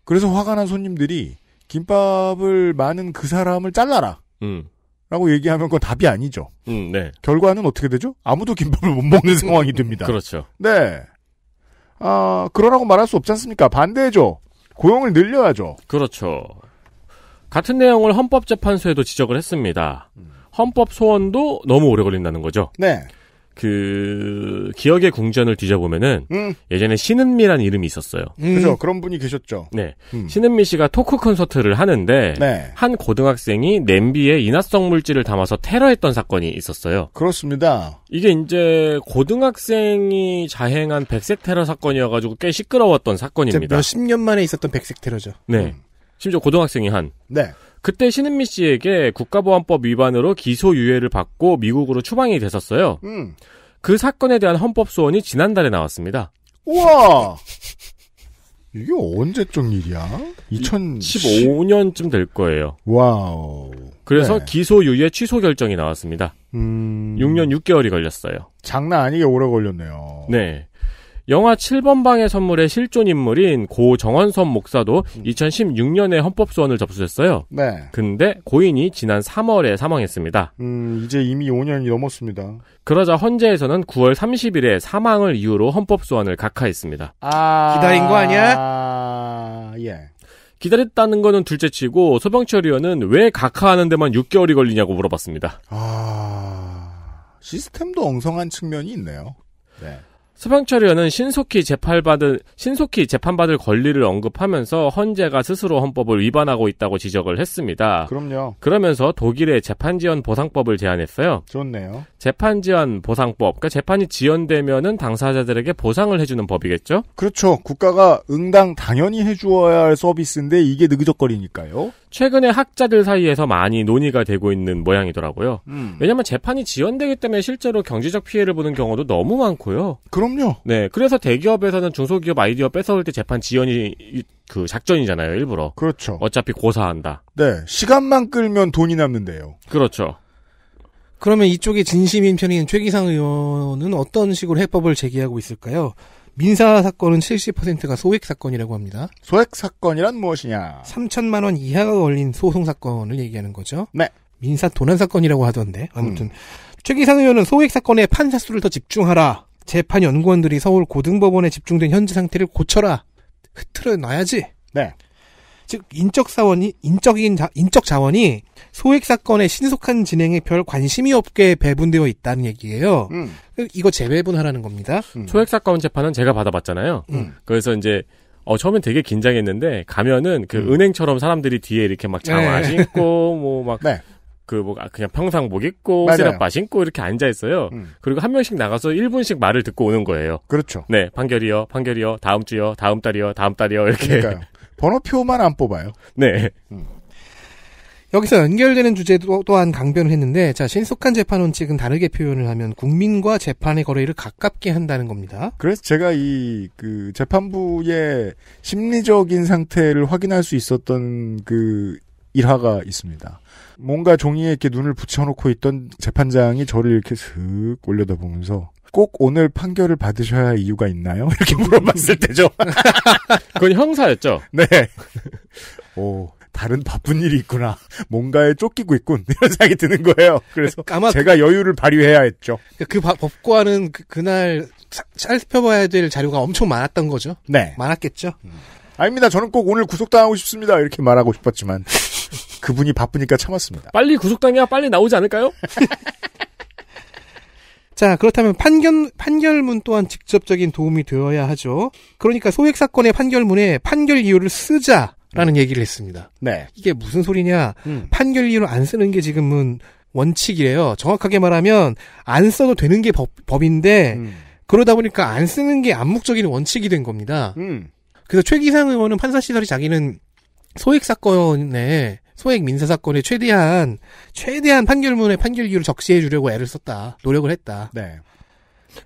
그래서 화가 난 손님들이 김밥을 많은 그 사람을 잘라라. 음. 라고 얘기하면 그건 답이 아니죠. 음, 네. 결과는 어떻게 되죠? 아무도 김밥을 못 먹는 상황이 됩니다. 그렇죠. 네. 아, 그러라고 말할 수 없지 않습니까? 반대죠. 고용을 늘려야죠. 그렇죠. 같은 내용을 헌법재판소에도 지적을 했습니다. 헌법 소원도 너무 오래 걸린다는 거죠. 네. 그 기억의 궁전을 뒤져보면은 음. 예전에 신은미란 이름이 있었어요. 음. 그죠 그런 분이 계셨죠. 네, 음. 신은미 씨가 토크 콘서트를 하는데 네. 한 고등학생이 냄비에 인화성 물질을 담아서 테러했던 사건이 있었어요. 그렇습니다. 이게 이제 고등학생이 자행한 백색 테러 사건이어가지고 꽤 시끄러웠던 사건입니다. 몇십 년 만에 있었던 백색 테러죠. 네, 음. 심지어 고등학생이 한. 네. 그때 신은미 씨에게 국가보안법 위반으로 기소유예를 받고 미국으로 추방이 됐었어요. 음. 그 사건에 대한 헌법 소원이 지난달에 나왔습니다. 우와! 이게 언제쯤 일이야? 2015년쯤 될 거예요. 와우. 그래서 네. 기소유예 취소 결정이 나왔습니다. 음... 6년 6개월이 걸렸어요. 장난 아니게 오래 걸렸네요. 네. 영화 7번 방의 선물의 실존 인물인 고 정원선 목사도 2016년에 음. 헌법 소원을 접수했어요. 네. 근데 고인이 지난 3월에 사망했습니다. 음, 이제 이미 5년이 넘었습니다. 그러자 헌재에서는 9월 30일에 사망을 이유로 헌법 소원을 각하했습니다. 아... 기다린 거 아니야? 아... 예. 기다렸다는 거는 둘째치고 소병철 의원은 왜 각하하는 데만 6개월이 걸리냐고 물어봤습니다. 아 시스템도 엉성한 측면이 있네요. 네. 수방철의원은 신속히 재판받을 신속히 재판받을 권리를 언급하면서 헌재가 스스로 헌법을 위반하고 있다고 지적을 했습니다. 그럼요. 그러면서 독일의 재판지원 보상법을 제안했어요. 좋네요. 재판지원 보상법. 그러니까 재판이 지연되면은 당사자들에게 보상을 해주는 법이겠죠? 그렇죠. 국가가 응당 당연히 해주어야 할 서비스인데 이게 느그적거리니까요. 최근에 학자들 사이에서 많이 논의가 되고 있는 모양이더라고요. 음. 왜냐하면 재판이 지연되기 때문에 실제로 경제적 피해를 보는 경우도 너무 많고요. 그런 그럼요. 네. 그래서 대기업에서는 중소기업 아이디어 뺏어올 때 재판 지연이 그 작전이잖아요. 일부러. 그렇죠. 어차피 고사한다. 네. 시간만 끌면 돈이 남는데요. 그렇죠. 그러면 이쪽에 진심인 편인 최기상 의원은 어떤 식으로 해법을 제기하고 있을까요? 민사 사건은 70%가 소액 사건이라고 합니다. 소액 사건이란 무엇이냐? 3천만 원 이하가 걸린 소송 사건을 얘기하는 거죠. 네. 민사 도난 사건이라고 하던데 아무튼 음. 최기상 의원은 소액 사건의 판사 수를 더 집중하라. 재판 연구원들이 서울 고등법원에 집중된 현지 상태를 고쳐라. 흐트러 놔야지. 네. 즉 인적 사원이 인적인 자, 인적 자원이 소액 사건의 신속한 진행에 별 관심이 없게 배분되어 있다는 얘기예요. 음. 그, 이거 재배분하라는 겁니다. 음. 소액 사건 재판은 제가 받아봤잖아요. 음. 음. 그래서 이제 어, 처음엔 되게 긴장했는데 가면은 그 음. 은행처럼 사람들이 뒤에 이렇게 막 장화 네. 신고 뭐막 네. 그뭐 아, 그냥 평상 복 입고 쓰레빠 신고 이렇게 앉아 있어요. 음. 그리고 한 명씩 나가서 1분씩 말을 듣고 오는 거예요. 그렇죠. 네, 판결이요, 판결이요, 다음 주요, 다음 달이요, 다음 달이요 이렇게. 그러니까요. 번호표만 안 뽑아요. 네. 음. 여기서 연결되는 주제도 또한 강변을 했는데 자 신속한 재판 원칙은 다르게 표현을 하면 국민과 재판의 거래를 가깝게 한다는 겁니다. 그래서 제가 이 그 재판부의 심리적인 상태를 확인할 수 있었던 그 일화가 있습니다. 뭔가 종이에 이렇게 눈을 붙여놓고 있던 재판장이 저를 이렇게 슥 올려다보면서 꼭 오늘 판결을 받으셔야 이유가 있나요? 이렇게 물어봤을 때죠. 그건 형사였죠. 네. 오, 다른 바쁜 일이 있구나. 뭔가에 쫓기고 있군. 이런 생각이 드는 거예요. 그래서 아마 제가 여유를 발휘해야 했죠. 그, 그 바, 법관은 그, 그날 살펴봐야 될 자료가 엄청 많았던 거죠. 네. 많았겠죠. 음. 아닙니다. 저는 꼭 오늘 구속당하고 싶습니다. 이렇게 말하고 싶었지만. 그분이 바쁘니까 참았습니다. 빨리 구속당해야 빨리 나오지 않을까요? 자, 그렇다면 판결, 판결문 또한 직접적인 도움이 되어야 하죠. 그러니까 소액 사건의 판결문에 판결 이유를 쓰자라는 음. 얘기를 했습니다. 네. 이게 무슨 소리냐. 음. 판결 이유를 안 쓰는 게 지금은 원칙이래요. 정확하게 말하면 안 써도 되는 게 법, 법인데, 음. 그러다 보니까 안 쓰는 게 암묵적인 원칙이 된 겁니다. 음. 그래서 최기상 의원은 판사시설이 자기는 소액 사건에 소액 민사 사건에 최대한 최대한 판결문에 판결기를 적시해 주려고 애를 썼다. 노력을 했다. 네.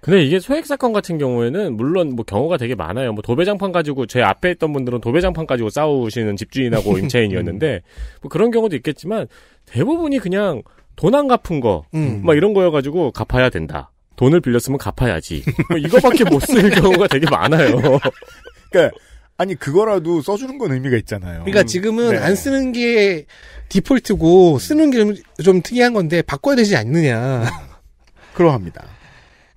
근데 이게 소액 사건 같은 경우에는 물론 뭐 경우가 되게 많아요. 뭐 도배장판 가지고 제 앞에 있던 분들은 도배장판 가지고 싸우시는 집주인하고 음. 임차인이었는데 뭐 그런 경우도 있겠지만 대부분이 그냥 돈 안 갚은 거, 음. 이런 거여가지고 갚아야 된다. 돈을 빌렸으면 갚아야지. 뭐 이거밖에 못 쓰는 경우가 되게 많아요. 그러니까 아니 그거라도 써주는 건 의미가 있잖아요. 그러니까 지금은 네. 안 쓰는 게 디폴트고 쓰는 게 좀 특이한 건데 바꿔야 되지 않느냐. 그러합니다.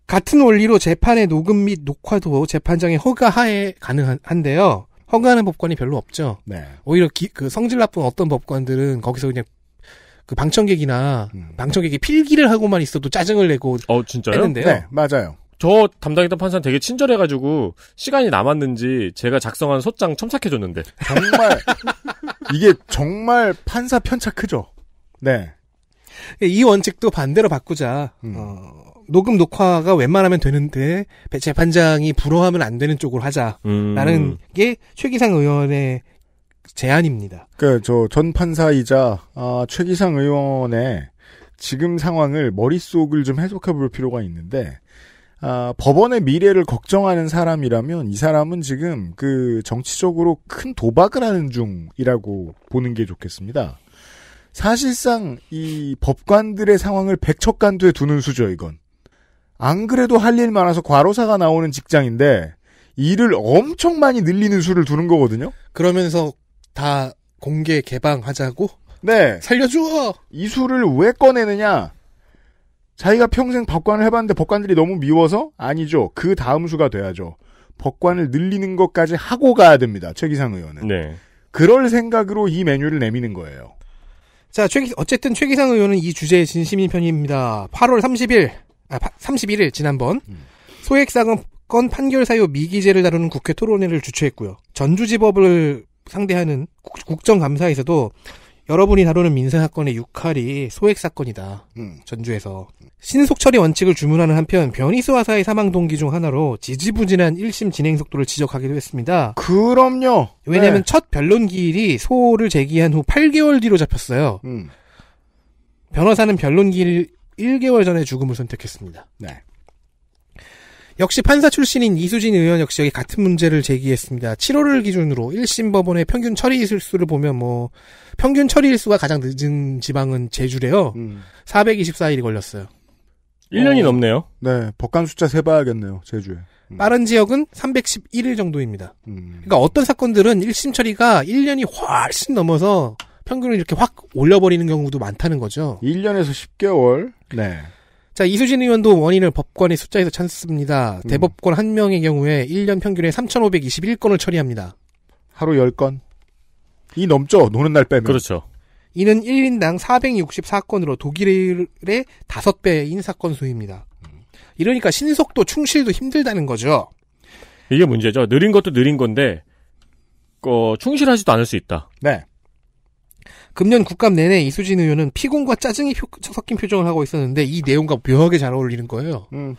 같은 원리로 재판의 녹음 및 녹화도 재판장의 허가 하에 가능한데요. 허가하는 법관이 별로 없죠. 네. 오히려 기, 그 성질 나쁜 어떤 법관들은 거기서 그냥 그 방청객이나 음. 방청객이 필기를 하고만 있어도 짜증을 내고 어, 진짜요? 했는데요. 네, 맞아요. 저 담당했던 판사는 되게 친절해가지고 시간이 남았는지 제가 작성한 소장 첨삭해줬는데 정말 이게 정말 판사 편차 크죠. 네. 이 원칙도 반대로 바꾸자. 음. 어, 녹음 녹화가 웬만하면 되는데 재판장이 불허하면 안 되는 쪽으로 하자라는 음. 게 최기상 의원의 제안입니다. 그저 전 판사이자 아, 최기상 의원의 지금 상황을 머릿속을 좀 해석해 볼 필요가 있는데 아, 법원의 미래를 걱정하는 사람이라면 이 사람은 지금 그 정치적으로 큰 도박을 하는 중이라고 보는 게 좋겠습니다. 사실상 이 법관들의 상황을 백척간두에 두는 수죠, 이건. 안 그래도 할 일 많아서 과로사가 나오는 직장인데 일을 엄청 많이 늘리는 수를 두는 거거든요. 그러면서 다 공개 개방하자고? 네. 살려줘! 이 수를 왜 꺼내느냐? 자기가 평생 법관을 해봤는데 법관들이 너무 미워서 아니죠. 그 다음 수가 돼야죠. 법관을 늘리는 것까지 하고 가야 됩니다. 최기상 의원은. 네. 그럴 생각으로 이 메뉴를 내미는 거예요. 자, 최 어쨌든 최기상 의원은 이 주제에 진심인 편입니다. 8월 30일, 아, 31일 지난번 음. 소액사건 판결 사유 미기재를 다루는 국회 토론회를 주최했고요. 전주지법을 상대하는 국, 정감사에서도 여러분이 다루는 민사 사건의 6할이 소액 사건이다. 음. 전주에서 신속 처리 원칙을 주문하는 한편 변희수 화사의 사망 동기 중 하나로 지지부진한 1심 진행 속도를 지적하기도 했습니다. 그럼요. 왜냐하면 네. 첫 변론 기일이 소를 제기한 후 8개월 뒤로 잡혔어요. 음. 변호사는 변론 기일 1개월 전에 죽음을 선택했습니다. 네. 역시 판사 출신인 이수진 의원 역시 여기 같은 문제를 제기했습니다. 7월을 기준으로 1심 법원의 평균 처리 일수를 보면 뭐 평균 처리 일수가 가장 늦은 지방은 제주래요. 음. 424일이 걸렸어요. 1년이 어, 넘네요. 네, 법관 숫자 세봐야겠네요, 제주에. 음. 빠른 지역은 311일 정도입니다. 음. 그러니까 어떤 사건들은 1심 처리가 1년이 훨씬 넘어서 평균을 이렇게 확 올려버리는 경우도 많다는 거죠. 1년에서 10개월. 네. 자, 이수진 의원도 원인을 법관의 숫자에서 찾습니다. 음. 대법관 한 명의 경우에 1년 평균에 3,521건을 처리합니다. 하루 10건. 이 넘죠? 노는 날 빼면. 그렇죠. 이는 1인당 464건으로 독일의 5배인 사건 수입니다. 이러니까 신속도 충실도 힘들다는 거죠. 이게 문제죠. 느린 것도 느린 건데 어, 충실하지도 않을 수 있다. 네. 금년 국감 내내 이수진 의원은 피곤과 짜증이 표, 섞인 표정을 하고 있었는데 이 내용과 묘하게 잘 어울리는 거예요. 음.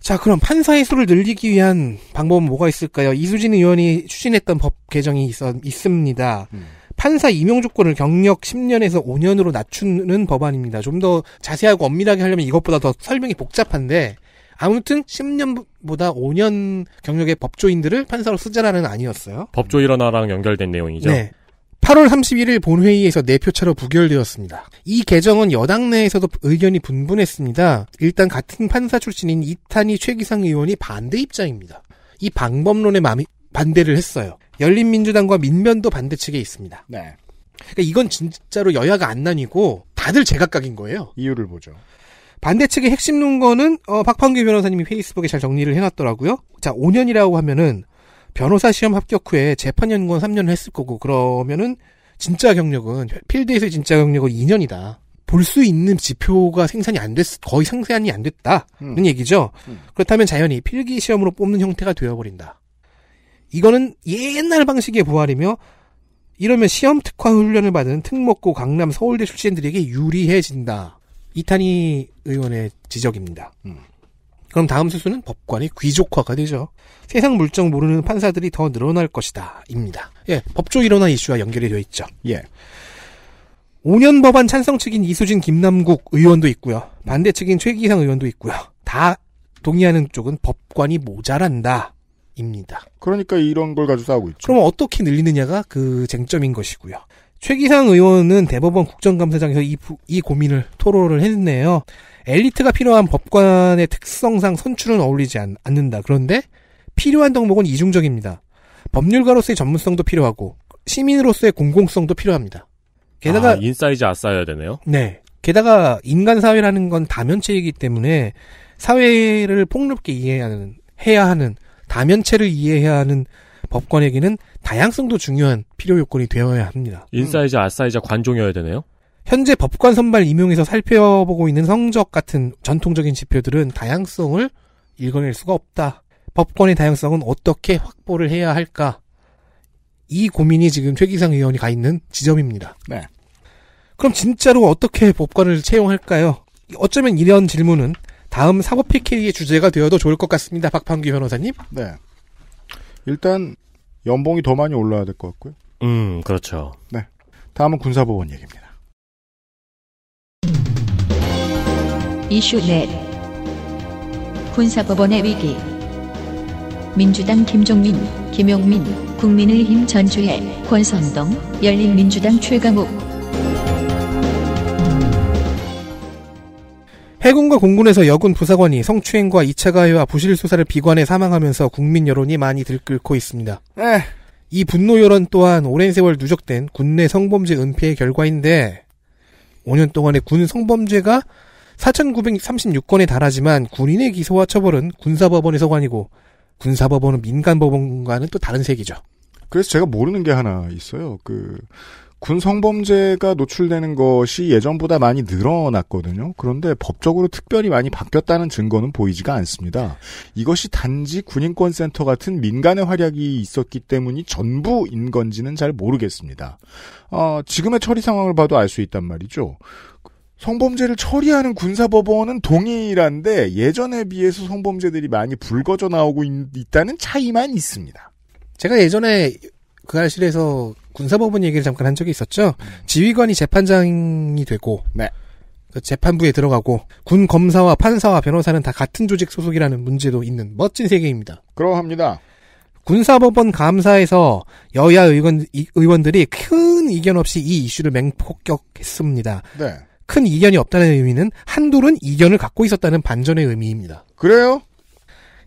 자, 그럼 판사의 수를 늘리기 위한 방법은 뭐가 있을까요? 이수진 의원이 추진했던 법 개정이 있었, 있습니다. 음. 판사 임용 조건을 경력 10년에서 5년으로 낮추는 법안입니다. 좀 더 자세하고 엄밀하게 하려면 이것보다 더 설명이 복잡한데 아무튼 10년보다 5년 경력의 법조인들을 판사로 쓰자라는 아니었어요. 법조 일어나랑 연결된 내용이죠. 네. 8월 31일 본회의에서 내표차로 네 부결되었습니다. 이 개정은 여당 내에서도 의견이 분분했습니다. 일단 같은 판사 출신인 이탄희 최기상 의원이 반대 입장입니다. 이 방법론에 마음이 반대를 했어요. 열린민주당과 민변도 반대측에 있습니다. 네. 그러니까 이건 진짜로 여야가 안 나뉘고 다들 제각각인 거예요. 이유를 보죠. 반대측의 핵심 논거는 어, 박판규 변호사님이 페이스북에 잘 정리를 해놨더라고요. 자, 5년이라고 하면은 변호사 시험 합격 후에 재판 연구원 3년을 했을 거고 그러면은 진짜 경력은 필드에서의 진짜 경력은 2년이다. 볼 수 있는 지표가 생산이 안 됐, 거의 생산이 안 됐다는 음. 얘기죠. 음. 그렇다면 자연히 필기 시험으로 뽑는 형태가 되어버린다. 이거는 옛날 방식의 부활이며 이러면 시험 특화 훈련을 받은 특목고 강남 서울대 출신들에게 유리해진다. 이탄희 의원의 지적입니다. 음. 그럼 다음 수순은 법관이 귀족화가 되죠. 세상 물정 모르는 판사들이 더 늘어날 것이다. 입니다. 예, 법조 일어나 이슈와 연결이 되어 있죠. 예. 5년 법안 찬성 측인 이수진 김남국 의원도 있고요. 반대 측인 최기상 의원도 있고요. 다 동의하는 쪽은 법관이 모자란다. 입니다. 그러니까 이런 걸 가지고 싸우고 있죠. 그럼 어떻게 늘리느냐가 그 쟁점인 것이고요. 최기상 의원은 대법원 국정감사장에서 이, 이 고민을 토로를 했네요. 엘리트가 필요한 법관의 특성상 선출은 어울리지 않, 않는다. 그런데 필요한 덕목은 이중적입니다. 법률가로서의 전문성도 필요하고 시민으로서의 공공성도 필요합니다. 게다가 아, 인사이즈 아싸야 되네요. 네. 게다가 인간 사회라는 건 다면체이기 때문에 사회를 폭넓게 이해하는 해야 하는 다면체를 이해해야 하는 법관에게는 다양성도 중요한 필요 요건이 되어야 합니다. 인사이자 아사이자 관종이어야 되네요. 현재 법관 선발 임용에서 살펴보고 있는 성적 같은 전통적인 지표들은 다양성을 읽어낼 수가 없다. 법관의 다양성은 어떻게 확보를 해야 할까? 이 고민이 지금 최기상 의원이 가 있는 지점입니다. 네. 그럼 진짜로 어떻게 법관을 채용할까요? 어쩌면 이런 질문은 다음 사법 PK의 주제가 되어도 좋을 것 같습니다. 박판규 변호사님. 네. 일단 연봉이 더 많이 올라야 될 것 같고요. 음, 그렇죠. 네. 다음은 군사법원 얘기입니다. 이슈 넷. 군사법원의 위기. 민주당 김종민, 김용민, 국민의힘 전주혜, 권선동, 열린민주당 최강욱. 해군과 공군에서 여군 부사관이 성추행과 2차 가해와 부실 수사를 비관해 사망하면서 국민 여론이 많이 들끓고 있습니다. 에. 이 분노 여론 또한 오랜 세월 누적된 군내 성범죄 은폐의 결과인데 5년 동안의 군 성범죄가 4,936건에 달하지만 군인의 기소와 처벌은 군사법원에서 관이고 군사법원은 민간법원과는 또 다른 색이죠. 그래서 제가 모르는 게 하나 있어요. 그군 성범죄가 노출되는 것이 예전보다 많이 늘어났거든요. 그런데 법적으로 특별히 많이 바뀌었다는 증거는 보이지가 않습니다. 이것이 단지 군인권센터 같은 민간의 활약이 있었기 때문이 전부인 건지는 잘 모르겠습니다. 어, 지금의 처리 상황을 봐도 알 수 있단 말이죠. 성범죄를 처리하는 군사법원은 동일한데 예전에 비해서 성범죄들이 많이 불거져 나오고 있, 다는 차이만 있습니다. 제가 예전에 그 알실에서 군사법원 얘기를 잠깐 한 적이 있었죠. 음. 지휘관이 재판장이 되고 네. 그 재판부에 들어가고 군 검사와 판사와 변호사는 다 같은 조직 소속이라는 문제도 있는 멋진 세계입니다. 그러합니다. 군사법원 감사에서 여야 의원, 의원들이 큰 이견 없이 이 이슈를 맹폭격했습니다. 네. 큰 이견이 없다는 의미는 한둘은 이견을 갖고 있었다는 반전의 의미입니다. 그래요?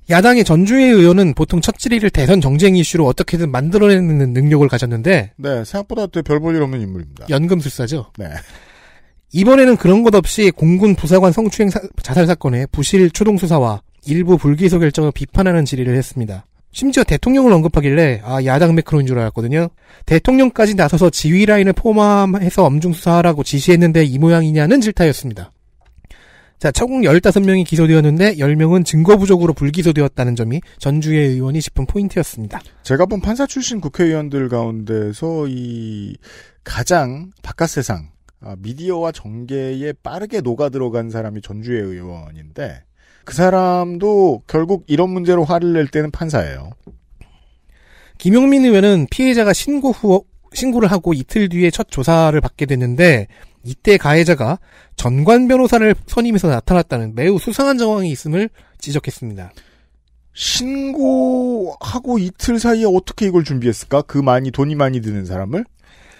야당의 전주의 의원은 보통 첫 질의를 대선 정쟁 이슈로 어떻게든 만들어내는 능력을 가졌는데 네 생각보다 별볼일 없는 인물입니다. 연금술사죠. 네. 이번에는 그런 것 없이 공군 부사관 성추행 사, 자살 사건의 부실 초동 수사와 일부 불기소 결정을 비판하는 질의를 했습니다. 심지어 대통령을 언급하길래 아 야당 매크로인 줄 알았거든요. 대통령까지 나서서 지휘 라인을 포함해서 엄중 수사하라고 지시했는데 이 모양이냐는 질타였습니다. 자, 총 15명이 기소되었는데 10명은 증거 부족으로 불기소되었다는 점이 전주의 의원이 짚은 포인트였습니다. 제가 본 판사 출신 국회의원들 가운데서 이 가장 바깥 세상 아, 미디어와 정계에 빠르게 녹아 들어간 사람이 전주의 의원인데 그 사람도 결국 이런 문제로 화를 낼 때는 판사예요. 김용민 의원은 피해자가 신고 후 신고를 하고 이틀 뒤에 첫 조사를 받게 됐는데 이때 가해자가 전관 변호사를 선임해서 나타났다는 매우 수상한 정황이 있음을 지적했습니다. 신고하고 이틀 사이에 어떻게 이걸 준비했을까? 그 많이 돈이 많이 드는 사람을?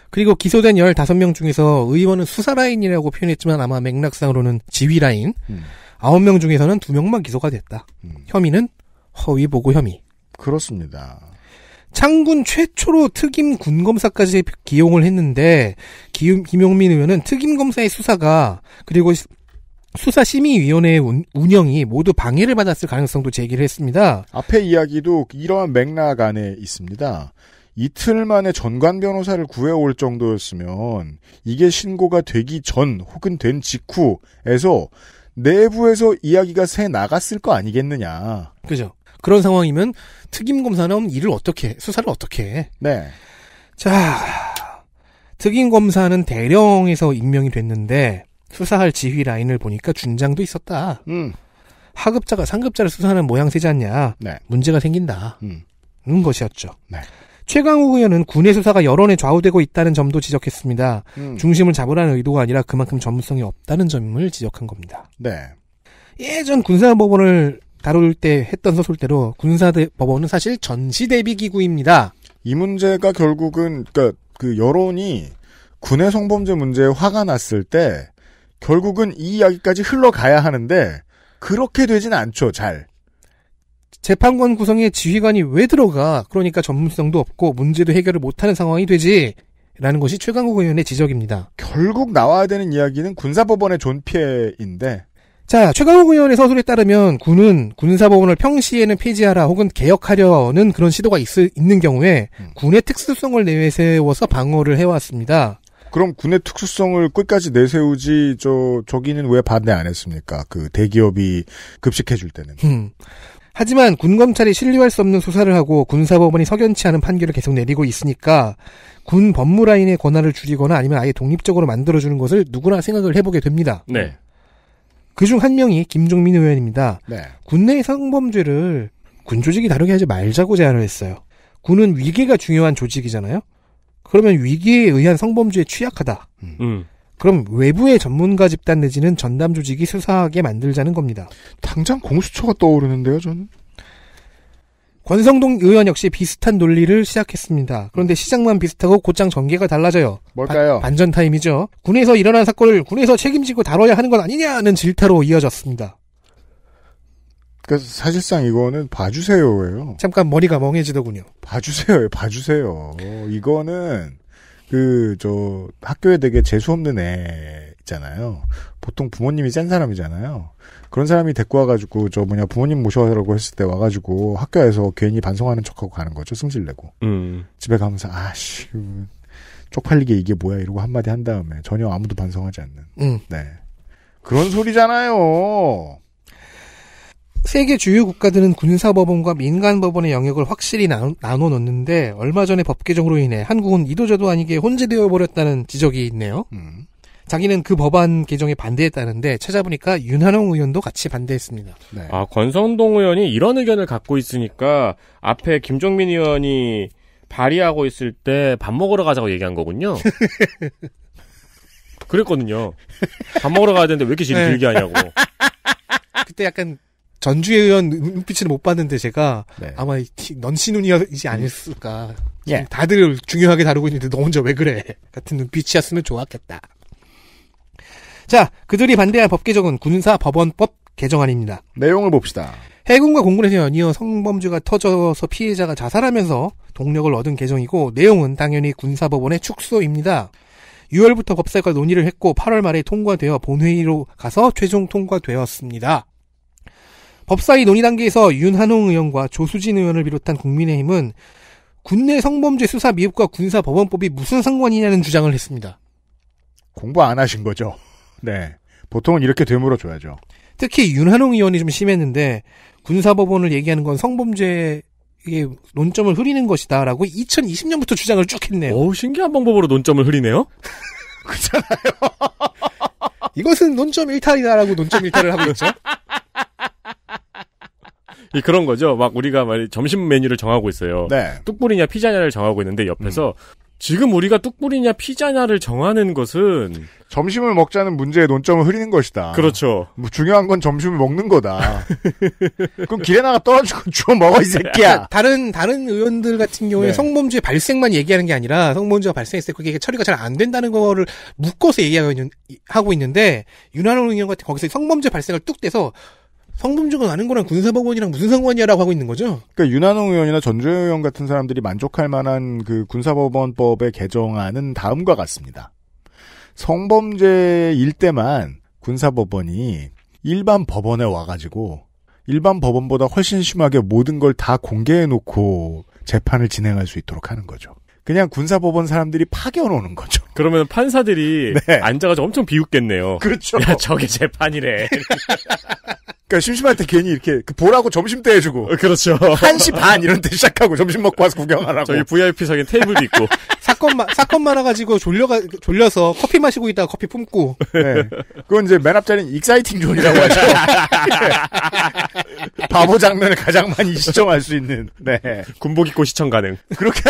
그리고 기소된 15명 중에서 의원은 수사라인이라고 표현했지만 아마 맥락상으로는 지휘라인 음. 9명 중에서는 2명만 기소가 됐다. 음. 혐의는 허위보고 혐의. 그렇습니다. 창군 최초로 특임 군검사까지 기용을 했는데 기, 김용민 의원은 특임 검사의 수사가 그리고 수사심의위원회의 운영이 모두 방해를 받았을 가능성도 제기를 했습니다. 앞에 이야기도 이러한 맥락 안에 있습니다. 이틀 만에 전관 변호사를 구해올 정도였으면 이게 신고가 되기 전 혹은 된 직후에서 내부에서 이야기가 새 나갔을 거 아니겠느냐. 그죠. 그런 상황이면 특임 검사는 일을 어떻게 해? 수사를 어떻게 해? 네. 자, 특임 검사는 대령에서 임명이 됐는데 수사할 지휘 라인을 보니까 준장도 있었다. 음. 하급자가 상급자를 수사하는 모양새지 않냐. 네. 문제가 생긴다. 음. 는 음, 것이었죠. 네. 최강욱 의원은 군의 수사가 여론에 좌우되고 있다는 점도 지적했습니다. 음. 중심을 잡으라는 의도가 아니라 그만큼 전문성이 없다는 점을 지적한 겁니다. 네. 예전 군사법원을 다룰 때 했던 소설대로 군사법원은 사실 전시대비기구입니다. 이 문제가 결국은 그러니까 그 여론이 군의 성범죄 문제에 화가 났을 때 결국은 이 이야기까지 흘러가야 하는데 그렇게 되진 않죠. 잘. 재판관 구성에 지휘관이 왜 들어가? 그러니까 전문성도 없고 문제도 해결을 못하는 상황이 되지. 라는 것이 최강국 의원의 지적입니다. 결국 나와야 되는 이야기는 군사법원의 존폐인데 자, 최강욱 의원의 서술에 따르면 군은 군사법원을 평시에는 폐지하라 혹은 개혁하려는 그런 시도가 있, 있는 경우에 음. 군의 특수성을 내세워서 방어를 해왔습니다. 그럼 군의 특수성을 끝까지 내세우지 저 저기는 왜 반대 안 했습니까? 그 대기업이 급식해 줄 때는. 음. 하지만 군 검찰이 신뢰할 수 없는 수사를 하고 군사법원이 석연치 않은 판결을 계속 내리고 있으니까 군 법무라인의 권한을 줄이거나 아니면 아예 독립적으로 만들어주는 것을 누구나 생각을 해보게 됩니다. 네. 그중 한 명이 김종민 의원입니다. 네. 군내의 성범죄를 군 조직이 다루게 하지 말자고 제안을 했어요. 군은 위계가 중요한 조직이잖아요. 그러면 위기에 의한 성범죄에 취약하다. 음. 음. 그럼 외부의 전문가 집단 내지는 전담 조직이 수사하게 만들자는 겁니다. 당장 공수처가 떠오르는데요, 저는. 권성동 의원 역시 비슷한 논리를 시작했습니다. 그런데 시장만 비슷하고 곧장 전개가 달라져요. 뭘까요? 바, 반전 타임이죠. 군에서 일어난 사건을 군에서 책임지고 다뤄야 하는 건 아니냐는 질타로 이어졌습니다. 그러니까 사실상 이거는 봐주세요예요. 잠깐 머리가 멍해지더군요. 봐주세요, 예, 봐주세요. 이거는 그 저 학교에 되게 재수 없는 애 있잖아요. 보통 부모님이 센 사람이잖아요. 그런 사람이 데리고 와가지고 저 뭐냐 부모님 모셔라고 했을 때 와가지고 학교에서 괜히 반성하는 척하고 가는 거죠. 승질내고 음. 집에 가면서 아씨 쪽팔리게 이게 뭐야 이러고 한마디 한 다음에 전혀 아무도 반성하지 않는. 음. 네 그런 소리잖아요. 세계 주요 국가들은 군사법원과 민간법원의 영역을 확실히 나 나눠 놓는데 얼마 전에 법 개정으로 인해 한국은 이도저도 아니게 혼재되어 버렸다는 지적이 있네요. 음. 자기는 그 법안 개정에 반대했다는데 찾아보니까 윤한홍 의원도 같이 반대했습니다. 네. 아 권성동 의원이 이런 의견을 갖고 있으니까 앞에 김종민 의원이 발의하고 있을 때 밥 먹으러 가자고 얘기한 거군요. 그랬거든요. 밥 먹으러 가야 되는데 왜 이렇게 질이 네. 길게 하냐고. 그때 약간 전주의 의원 눈빛을 못 봤는데 제가 네. 아마 넌신운이지 않았을까. 예. 다들 중요하게 다루고 있는데 너 혼자 왜 그래? 같은 눈빛이었으면 좋았겠다. 자, 그들이 반대한 법 개정은 군사법원법 개정안입니다. 내용을 봅시다. 해군과 공군에서 연이어 성범죄가 터져서 피해자가 자살하면서 동력을 얻은 개정이고 내용은 당연히 군사법원의 축소입니다. 6월부터 법사위가 논의를 했고 8월 말에 통과되어 본회의로 가서 최종 통과되었습니다. 법사위 논의 단계에서 윤한홍 의원과 조수진 의원을 비롯한 국민의힘은 군내 성범죄 수사 미흡과 군사법원법이 무슨 상관이냐는 주장을 했습니다. 공부 안 하신 거죠? 네. 보통은 이렇게 되물어 줘야죠. 특히 윤한홍 의원이 좀 심했는데 군사법원을 얘기하는 건 성범죄의 논점을 흐리는 것이다라고 2020년부터 주장을 쭉 했네요. 오, 신기한 방법으로 논점을 흐리네요. 그렇잖아요. 이것은 논점 일탈이다라고 논점 일탈을 하고 있죠. 이 그런 거죠. 막 우리가 말 점심 메뉴를 정하고 있어요. 네. 뚝불이냐 피자냐를 정하고 있는데 옆에서 음. 지금 우리가 뚝불이냐 피자냐를 정하는 것은 점심을 먹자는 문제의 논점을 흐리는 것이다. 그렇죠. 뭐 중요한 건 점심을 먹는 거다. 그럼 길에 나가 떨어지고 주워 먹어 이 새끼야. 아, 다른 다른 의원들 같은 경우에 네. 성범죄 발생만 얘기하는 게 아니라 성범죄가 발생했을 때 그게 처리가 잘 안 된다는 거를 묶어서 얘기하고 있는, 데 윤한호 의원 같은 거기서 성범죄 발생을 뚝 떼서 성범죄가 나는 거랑 군사법원이랑 무슨 상관이야라고 하고 있는 거죠. 그러니까 윤한홍 의원이나 전주현 의원 같은 사람들이 만족할 만한 그 군사법원법의 개정안은 다음과 같습니다. 성범죄일 때만 군사법원이 일반 법원에 와가지고 일반 법원보다 훨씬 심하게 모든 걸 다 공개해놓고 재판을 진행할 수 있도록 하는 거죠. 그냥 군사법원 사람들이 파견 오는 거죠. 그러면 판사들이 네. 앉아가지고 엄청 비웃겠네요. 그렇죠. 야, 저게 재판이래. 그러니까 심심할 때 괜히 이렇게 그 보라고 점심 때 해주고. 어, 그렇죠. 1시 반 이런 때 시작하고 점심 먹고 와서 구경하라고. 저기 VIP석에 테이블도 있고. 사건만, 사건 많아가지고 졸려가, 졸려서 커피 마시고 있다가 커피 품고. 네. 그건 이제 맨 앞자리는 익사이팅 존이라고 하죠. 네. 바보 장면을 가장 많이 시청할 수 있는. 네. 군복 입고 시청 가능. 그렇게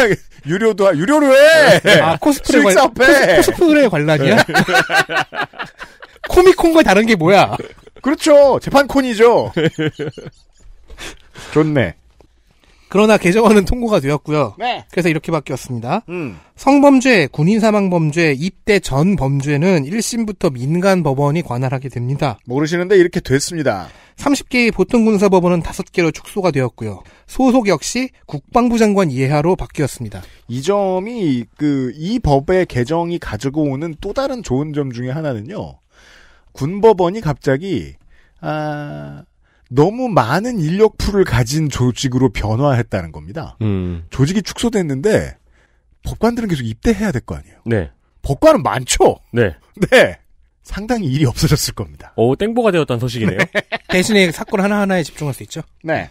유료도 놔. 아, 유료로 해. 네. 아, 코스프레 관 코스, 프레 관람이야? 코미콘과 다른 게 뭐야? 그렇죠. 재판콘이죠. 좋네. 그러나 개정안은 통과가 되었고요. 네. 그래서 이렇게 바뀌었습니다. 음. 성범죄, 군인 사망 범죄, 입대 전 범죄는 1심부터 민간 법원이 관할하게 됩니다. 모르시는데 이렇게 됐습니다. 30개의 보통 군사 법원은 5개로 축소가 되었고요. 소속 역시 국방부 장관 이하로 해 바뀌었습니다. 이 점이 그 이 법의 개정이 가지고 오는 또 다른 좋은 점 중에 하나는요. 군법원이 갑자기 아 너무 많은 인력풀을 가진 조직으로 변화했다는 겁니다. 음. 조직이 축소됐는데 법관들은 계속 입대해야 될 거 아니에요. 네. 법관은 많죠. 네. 네. 상당히 일이 없어졌을 겁니다. 오, 땡보가 되었다는 소식이네요. 네. 대신에 사건 하나하나에 집중할 수 있죠. 네.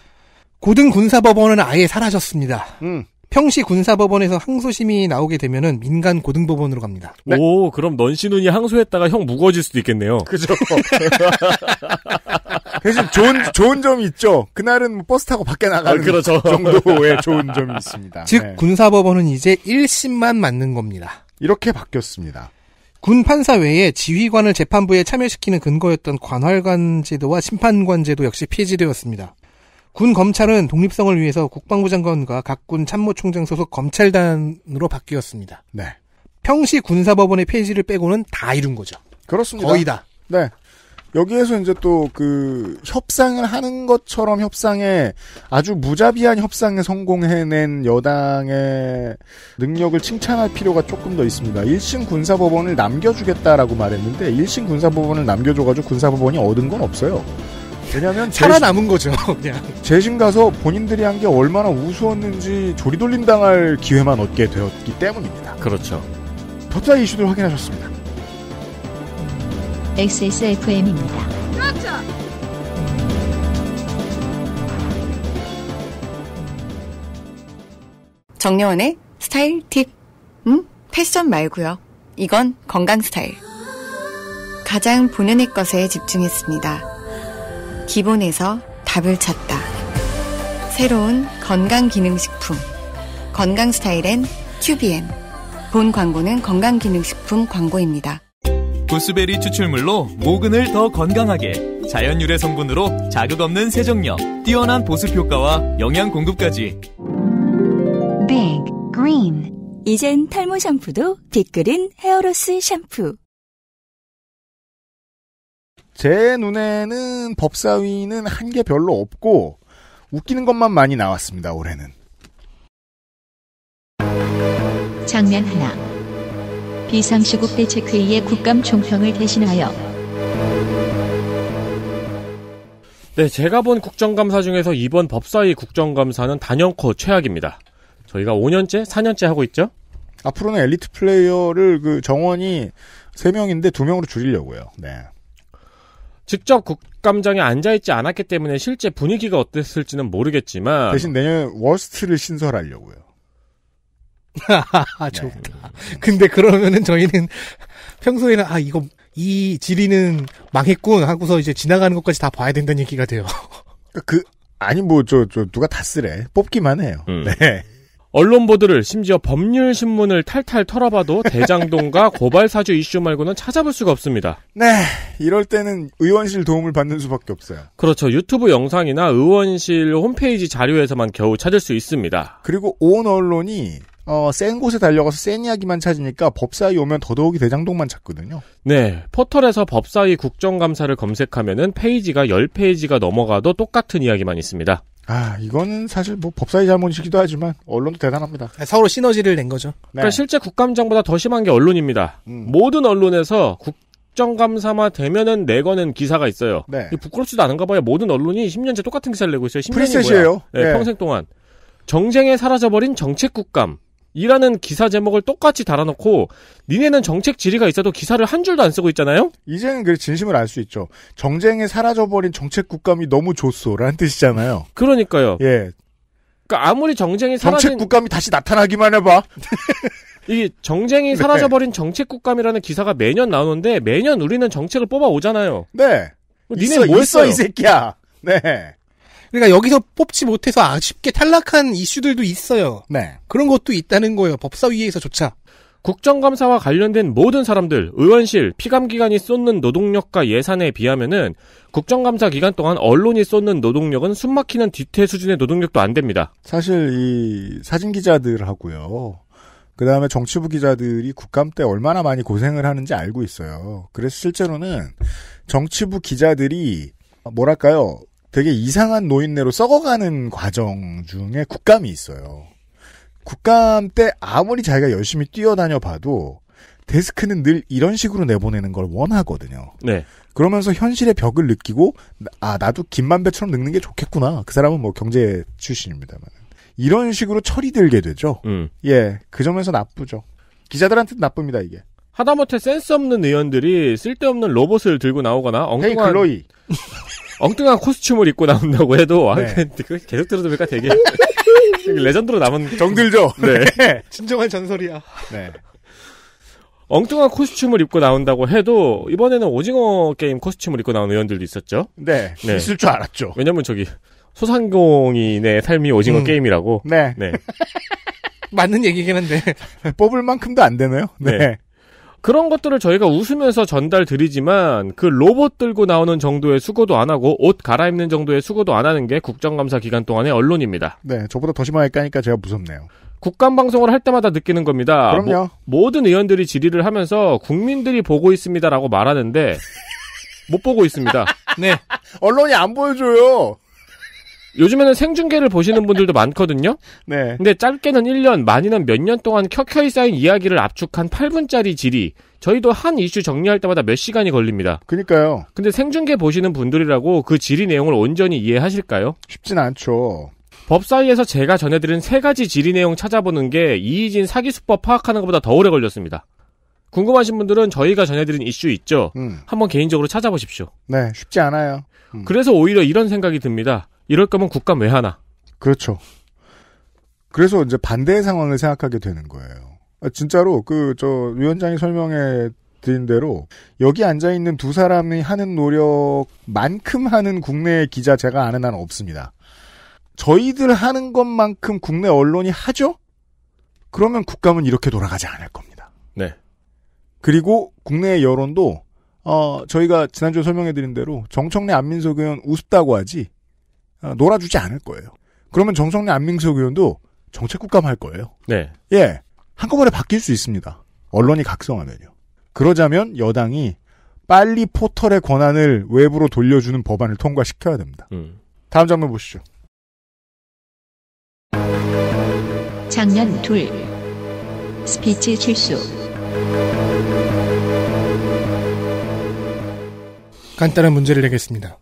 고등군사법원은 아예 사라졌습니다. 음. 평시 군사법원에서 항소심이 나오게 되면은 민간 고등법원으로 갑니다. 네. 오, 그럼 넌시훈이 항소했다가 형 무거워질 수도 있겠네요. 그죠. 대신 좋은, 좋은 점이 있죠. 그날은 뭐 버스 타고 밖에 나가는 아, 그렇죠. 정도의 좋은 점이 있습니다. 즉, 네. 군사법원은 이제 1심만 맞는 겁니다. 이렇게 바뀌었습니다. 군 판사 외에 지휘관을 재판부에 참여시키는 근거였던 관할관 제도와 심판관 제도 역시 폐지되었습니다. 군 검찰은 독립성을 위해서 국방부 장관과 각 군 참모총장 소속 검찰단으로 바뀌었습니다. 네. 평시 군사법원의 폐지를 빼고는 다 이룬 거죠. 그렇습니다. 거의 다. 네. 여기에서 이제 또 그 협상을 하는 것처럼 협상에 아주 무자비한 협상에 성공해낸 여당의 능력을 칭찬할 필요가 조금 더 있습니다. 1심 군사법원을 남겨주겠다라고 말했는데 1심 군사법원을 남겨줘가지고 군사법원이 얻은 건 없어요. 왜냐면 살아남은 거죠. 그냥 재심 가서 본인들이 한 게 얼마나 우스웠는지 조리돌림 당할 기회만 얻게 되었기 때문입니다. 그렇죠. 법사 이슈를 확인하셨습니다. XSFM입니다. 그렇죠. 정려원의 스타일 팁. 음? 패션 말고요. 이건 건강 스타일. 가장 본연의 것에 집중했습니다. 기본에서 답을 찾다. 새로운 건강기능식품. 건강스타일엔 큐비엔. 본 광고는 건강기능식품 광고입니다. 보스베리 추출물로 모근을 더 건강하게. 자연 유래 성분으로 자극 없는 세정력. 뛰어난 보습 효과와 영양 공급까지. 빅 그린. 이젠 탈모 샴푸도 빅그린 헤어로스 샴푸. 제 눈에는 법사위는 한 게 별로 없고 웃기는 것만 많이 나왔습니다. 올해는. 장면 하나. 비상시국 대책회의의 국감 총평을 대신하여. 네, 제가 본 국정감사 중에서 이번 법사위 국정감사는 단연코 최악입니다. 저희가 5년째, 4년째 하고 있죠? 앞으로는 엘리트 플레이어를 그 정원이 3명인데 2명으로 줄이려고요. 네. 직접 국감장에 앉아있지 않았기 때문에 실제 분위기가 어땠을지는 모르겠지만 대신 내년 워스트를 신설하려고요. 좋다. 근데 그러면은 저희는 평소에는 아 이거 이 지리는 망했군 하고서 이제 지나가는 것까지 다 봐야 된다는 얘기가 돼요. 그 아니 뭐 저 저 누가 다 쓰래 뽑기만 해요. 음. 네. 언론 보도를 심지어 법률 신문을 탈탈 털어봐도 대장동과 고발 사주 이슈 말고는 찾아볼 수가 없습니다. 네, 이럴 때는 의원실 도움을 받는 수밖에 없어요. 그렇죠. 유튜브 영상이나 의원실 홈페이지 자료에서만 겨우 찾을 수 있습니다. 그리고 온 언론이 어, 센 곳에 달려가서 센 이야기만 찾으니까 법사위 오면 더더욱이 대장동만 찾거든요. 네. 포털에서 법사위 국정감사를 검색하면은 페이지가 10페이지가 넘어가도 똑같은 이야기만 있습니다. 아, 이거는 사실 뭐 법사위 잘못이기도 하지만 언론도 대단합니다. 네, 서로 시너지를 낸 거죠. 네. 그러니까 실제 국감장보다 더 심한 게 언론입니다. 음. 모든 언론에서 국국정감사만 되면은 내거는 기사가 있어요. 네. 부끄럽지도 않은가 봐요. 모든 언론이 10년째 똑같은 기사를 내고 있어요. 10년이 프리셋이에요. 네, 네. 평생 동안. 정쟁에 사라져버린 정책국감. 이라는 기사 제목을 똑같이 달아놓고 니네는 정책 질의가 있어도 기사를 한 줄도 안 쓰고 있잖아요. 이제는 그 진심을 알 수 있죠. 정쟁에 사라져버린 정책 국감이 너무 좋소라는 뜻이잖아요. 그러니까요. 예. 그러니까 아무리 정쟁이 사라진 정책 국감이 다시 나타나기만 해봐. 이게 정쟁이 네. 사라져버린 정책 국감이라는 기사가 매년 나오는데 매년 우리는 정책을 뽑아 오잖아요. 네. 니네 있어, 뭐 있어 이 새끼야. 네. 그러니까 여기서 뽑지 못해서 아쉽게 탈락한 이슈들도 있어요. 네. 그런 것도 있다는 거예요. 법사위에서조차. 국정감사와 관련된 모든 사람들, 의원실, 피감기관이 쏟는 노동력과 예산에 비하면은 국정감사 기간 동안 언론이 쏟는 노동력은 숨막히는 뒤태 수준의 노동력도 안 됩니다. 사실 이 사진 기자들하고요. 그 다음에 정치부 기자들이 국감 때 얼마나 많이 고생을 하는지 알고 있어요. 그래서 실제로는 정치부 기자들이 뭐랄까요. 되게 이상한 노인네로 썩어가는 과정 중에 국감이 있어요. 국감 때 아무리 자기가 열심히 뛰어다녀 봐도 데스크는 늘 이런 식으로 내보내는 걸 원하거든요. 네. 그러면서 현실의 벽을 느끼고 아 나도 김만배처럼 늙는 게 좋겠구나. 그 사람은 뭐 경제 출신입니다만 이런 식으로 철이 들게 되죠. 음. 예, 그 점에서 나쁘죠. 기자들한테 나쁩니다 이게. 하다못해 센스 없는 의원들이 쓸데없는 로봇을 들고 나오거나 엉뚱한 헤이 글로이 엉뚱한 코스튬을 입고 나온다고 해도 아, 네. 그 계속 들어도니까 되게 레전드로 남은 정들죠. 네, 네. 진정한 전설이야. 네. 엉뚱한 코스튬을 입고 나온다고 해도 이번에는 오징어 게임 코스튬을 입고 나온 의원들도 있었죠. 네, 네. 있을 줄 알았죠. 왜냐면 저기 소상공인의 삶이 오징어 음. 게임이라고. 네. 네. 맞는 얘기긴 한데 뽑을 만큼도 안 되네요. 네. 네. 그런 것들을 저희가 웃으면서 전달 드리지만 그 로봇 들고 나오는 정도의 수고도 안 하고 옷 갈아입는 정도의 수고도 안 하는 게 국정감사 기간 동안의 언론입니다. 네, 저보다 더심하니까 제가 무섭네요. 국감 방송을 할 때마다 느끼는 겁니다. 그럼요. 모, 든 의원들이 질의를 하면서 국민들이 보고 있습니다라고 말하는데 못 보고 있습니다. 네. 언론이 안 보여줘요. 요즘에는 생중계를 보시는 분들도 많거든요. 네. 근데 짧게는 1년, 많이는 몇 년 동안 켜켜이 쌓인 이야기를 압축한 8분짜리 질이 저희도 한 이슈 정리할 때마다 몇 시간이 걸립니다. 그니까요. 러 근데 생중계 보시는 분들이라고 그 질의 내용을 온전히 이해하실까요? 쉽진 않죠. 법사위에서 제가 전해드린 세 가지 질의 내용 찾아보는 게 이희진 사기수법 파악하는 것보다 더 오래 걸렸습니다. 궁금하신 분들은 저희가 전해드린 이슈 있죠? 음. 한번 개인적으로 찾아보십시오. 네, 쉽지 않아요. 음. 그래서 오히려 이런 생각이 듭니다. 이럴 거면 국감 왜 하나? 그렇죠. 그래서 이제 반대의 상황을 생각하게 되는 거예요. 아, 진짜로 그 저 위원장이 설명해 드린 대로 여기 앉아 있는 두 사람이 하는 노력만큼 하는 국내 기자 제가 아는 한 없습니다. 저희들 하는 것만큼 국내 언론이 하죠? 그러면 국감은 이렇게 돌아가지 않을 겁니다. 네. 그리고 국내 여론도 어 저희가 지난주에 설명해 드린 대로 정청래 안민석 의원 우습다고 하지 어, 놀아주지 않을 거예요. 그러면 정성래 안민석 의원도 정책국감 할 거예요. 네. 예. 한꺼번에 바뀔 수 있습니다. 언론이 각성하면요. 그러자면 여당이 빨리 포털의 권한을 외부로 돌려주는 법안을 통과시켜야 됩니다. 음. 다음 장면 보시죠. 장면 둘 스피치 실수 간단한 문제를 내겠습니다.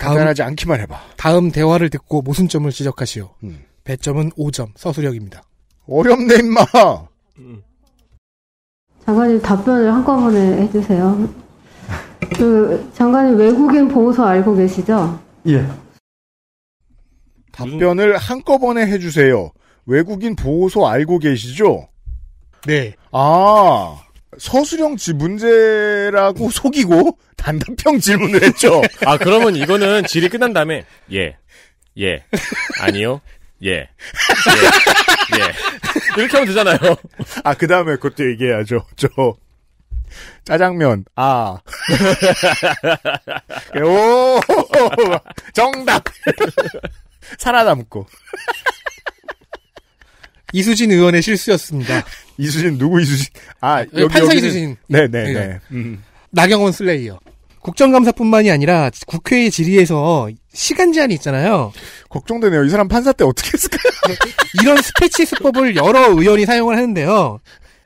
간단하지 않기만 해봐. 다음 대화를 듣고 모순점을 지적하시오. 음. 배점은 5점, 서술형입니다. 어렵네, 임마! 음. 장관님 답변을 한꺼번에 해주세요. 그, 장관님 외국인 보호소 알고 계시죠? 예. 답변을 한꺼번에 해주세요. 외국인 보호소 알고 계시죠? 네. 아. 서수령지 문제라고 속이고 단답형 질문을 했죠. 아 그러면 이거는 질이 끝난 다음에 예, 예, 아니요, 예, 예, 예. 이렇게 하면 되잖아요. 아그 다음에 그것도 얘기해야죠. 저 짜장면 아오 예, 정답 살아남고 이수진 의원의 실수였습니다. 이수진 누구 이수진? 아 네, 여기, 판사 이수진. 네네네. 네, 네. 네. 음. 나경원 슬레이어. 국정감사뿐만이 아니라 국회의 질의에서 시간 제한이 있잖아요. 걱정되네요. 이 사람 판사 때 어떻게 했을까요? 이런 스패치 수법을 여러 의원이 사용을 하는데요.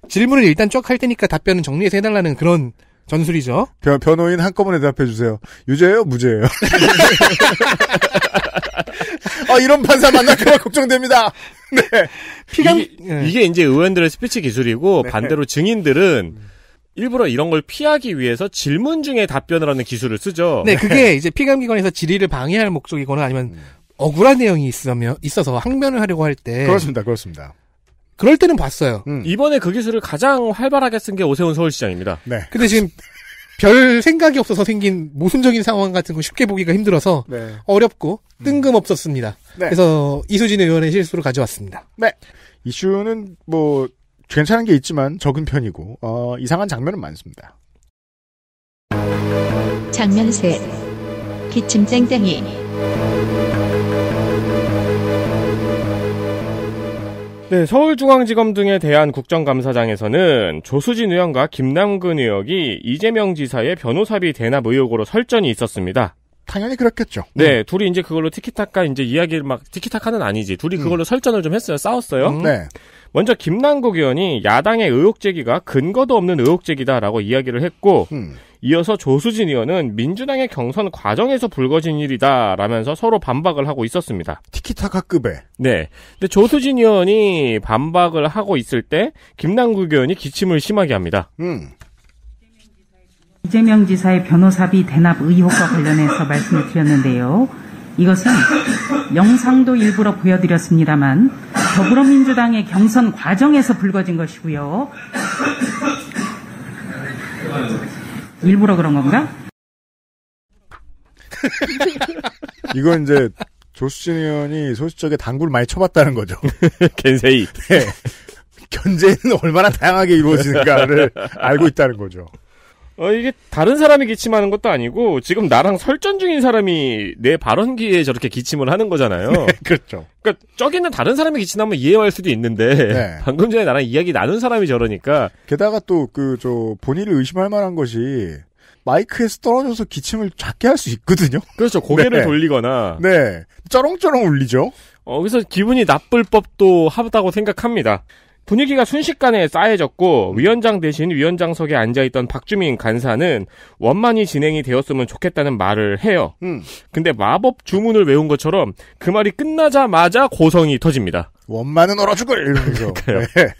질문을 일단 쭉 할 테니까 답변은 정리해서 해달라는 그런 전술이죠. 변, 변호인 한꺼번에 대답해 주세요. 유죄예요, 무죄예요. 아 이런 판사 만날까봐 걱정됩니다. 네. 피감 이게, 네. 이게 이제 의원들의 스피치 기술이고 네. 반대로 증인들은 음. 일부러 이런 걸 피하기 위해서 질문 중에 답변을 하는 기술을 쓰죠. 네, 그게 이제 피감기관에서 질의를 방해할 목적이거나 아니면 음. 억울한 내용이 있으면 있어서 항변을 하려고 할 때 그렇습니다, 그렇습니다. 그럴 때는 봤어요. 음. 이번에 그 기술을 가장 활발하게 쓴 게 오세훈 서울시장입니다. 네. 근데 지금 별 생각이 없어서 생긴 모순적인 상황 같은 거 쉽게 보기가 힘들어서 네. 어렵고 음. 뜬금없었습니다. 네. 그래서 이수진 의원의 실수로 가져왔습니다. 네. 이슈는 뭐 괜찮은 게 있지만 적은 편이고 어, 이상한 장면은 많습니다. 장면 셋 기침땡땡이 네, 서울중앙지검 등에 대한 국정감사장에서는 조수진 의원과 김남근 의원이 이재명 지사의 변호사비 대납 의혹으로 설전이 있었습니다. 당연히 그렇겠죠. 네, 음. 둘이 이제 그걸로 티키타카 이제 이야기를 막 티키타카는 아니지. 둘이 음. 그걸로 음. 설전을 좀 했어요. 싸웠어요. 음. 네. 먼저 김남국 의원이 야당의 의혹 제기가 근거도 없는 의혹 제기다라고 이야기를 했고 음. 이어서 조수진 의원은 민주당의 경선 과정에서 불거진 일이다라면서 서로 반박을 하고 있었습니다. 티키타카급에. 네. 근데 조수진 의원이 반박을 하고 있을 때 김남국 의원이 기침을 심하게 합니다. 음. 이재명 지사의 변호사비 대납 의혹과 관련해서 말씀을 드렸는데요. 이것은 영상도 일부러 보여드렸습니다만 더불어민주당의 경선 과정에서 불거진 것이고요. 일부러 그런 건가? 이건 이제 조수진 의원이 소수적에 당구를 많이 쳐봤다는 거죠. 겐세이. 네. 견제는 얼마나 다양하게 이루어지는가를 알고 있다는 거죠. 어, 이게 다른 사람이 기침하는 것도 아니고 지금 나랑 설전 중인 사람이 내 발언기에 저렇게 기침을 하는 거잖아요. 네, 그렇죠. 그러니까 저기 있는 다른 사람이 기침하면 이해할 수도 있는데 네. 방금 전에 나랑 이야기 나눈 사람이 저러니까 게다가 또 그 저 본인을 의심할 만한 것이 마이크에서 떨어져서 기침을 작게 할 수 있거든요. 그렇죠. 고개를 네. 돌리거나 네. 쩌렁쩌렁 울리죠. 어, 그래서 기분이 나쁠 법도 하다고 생각합니다. 분위기가 순식간에 싸해졌고 위원장 대신 위원장석에 앉아있던 박주민 간사는 원만히 진행이 되었으면 좋겠다는 말을 해요. 음. 근데 마법 주문을 외운 것처럼 그 말이 끝나자마자 고성이 터집니다. 원만은 얼어 죽을 이러면서. 네.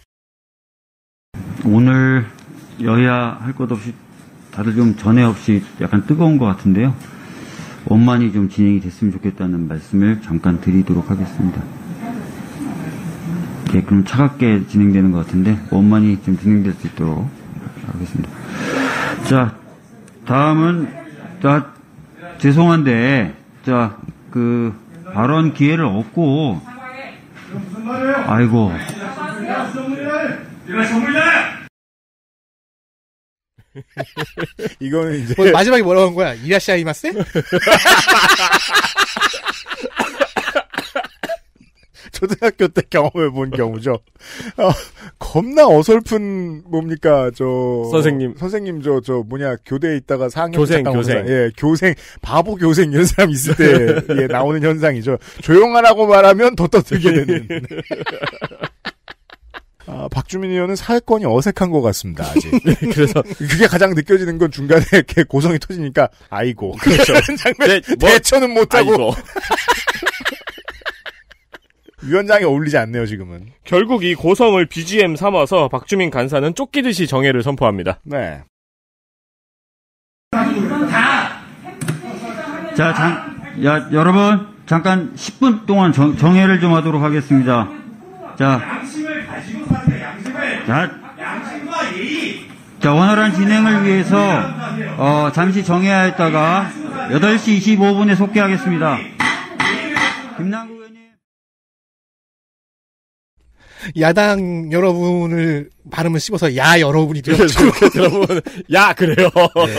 오늘 여야 할 것 없이 다들 좀 전에 없이 약간 뜨거운 것 같은데요. 원만히 좀 진행이 됐으면 좋겠다는 말씀을 잠깐 드리도록 하겠습니다. 이렇게 예, 차갑게 진행되는 것 같은데 원만히 좀 진행될 수 있도록 하겠습니다. 자, 다음은 자 죄송한데 자그 발언 기회를 얻고 아이고 이거는 이제 뭐 마지막에 뭐라고 한 거야? 이라시아 이마스 초등학교 때 경험해 본 경우죠. 어, 겁나 어설픈 뭡니까 저 선생님 선생님 저저 저 뭐냐 교대에 있다가 4학년 교생 교생 예 교생 바보 교생 이런 사람 있을 때 예, 나오는 현상이죠. 조용하라고 말하면 더 떠들게 되는. 예. 아, 박주민 의원은 사회권이 어색한 것 같습니다, 아직. 예, 그래서. 그게 가장 느껴지는 건 중간에 이렇게 고성이 터지니까, 아이고. 그렇죠. 장면, 네, 뭐, 대처는 못하고. 위원장에 어울리지 않네요, 지금은. 결국 이 고성을 BGM 삼아서 박주민 간사는 쫓기듯이 정해를 선포합니다. 네. 자, 장, 야, 여러분, 잠깐 10분 동안 정, 정해를 좀 하도록 하겠습니다. 자. 자. 자, 원활한 진행을 위해서, 어, 잠시 정해하였다가 8시 25분에 속개하겠습니다. 김남국 의원님. 야당 여러분을 발음을 씹어서 야 여러분이 되었죠. 여러분 야 그래요. 네.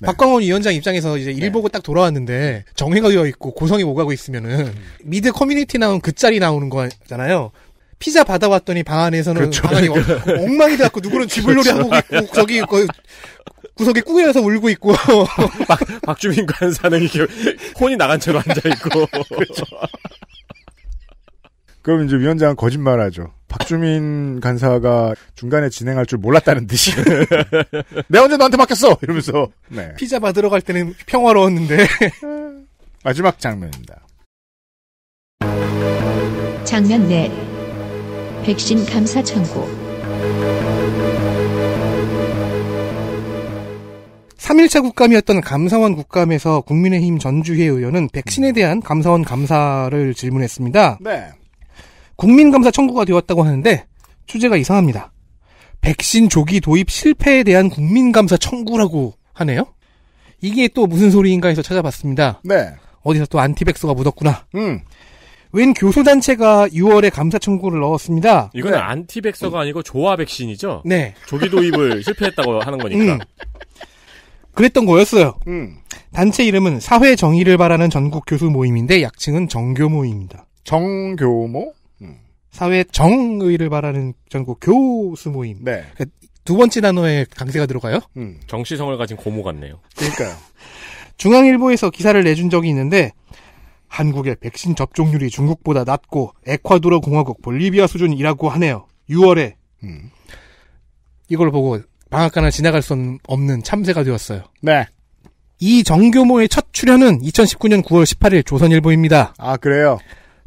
네. 박광훈 위원장 입장에서 이제 네. 일 보고 딱 돌아왔는데 정회가 되어 있고 고성이 오가고 있으면은 음. 미드 커뮤니티 나온 그 짤이 나오는 거잖아요. 피자 받아왔더니 방 안에서는 그렇죠. 방 안이 엉망이 돼갖고 누구는 쥐불놀이 그렇죠. 하고 있고 저기 그 구석에 꾸겨서 울고 있고 박, 박주민 관사는 이렇게 혼이 나간 채로 앉아 있고 그렇죠. 그럼 이제 위원장은 거짓말하죠. 박주민 음. 간사가 중간에 진행할 줄 몰랐다는 듯이. 내가 언제 너한테 맡겼어! 이러면서. 네. 피자 받으러 갈 때는 평화로웠는데. 마지막 장면입니다. 장면 넷. 백신 감사 청구. 3일차 국감이었던 감사원 국감에서 국민의힘 전주희 의원은 백신에 대한 감사원 감사를 질문했습니다. 네. 국민감사 청구가 되었다고 하는데 주제가 이상합니다. 백신 조기 도입 실패에 대한 국민감사 청구라고 하네요. 이게 또 무슨 소리인가 해서 찾아봤습니다. 네. 어디서 또 안티백서가 묻었구나. 음. 웬 교수단체가 6월에 감사 청구를 넣었습니다. 이건 네. 안티백서가 음. 아니고 조화 백신이죠? 네. 조기 도입을 실패했다고 하는 거니까. 음. 그랬던 거였어요. 음. 단체 이름은 사회 정의를 바라는 전국 교수 모임인데 약칭은 정교 모임입니다. 정교모? 사회 정의를 바라는 전국 교수 모임. 네. 두 번째 단어에 강세가 들어가요. 음. 정시성을 가진 고모 같네요. 그러니까요. 중앙일보에서 기사를 내준 적이 있는데 한국의 백신 접종률이 중국보다 낮고 에콰도르 공화국 볼리비아 수준이라고 하네요. 6월에 음. 이걸 보고 방학간을 지나갈 수 없는 참새가 되었어요. 네. 이 정규모의 첫 출연은 2019년 9월 18일 조선일보입니다. 아 그래요?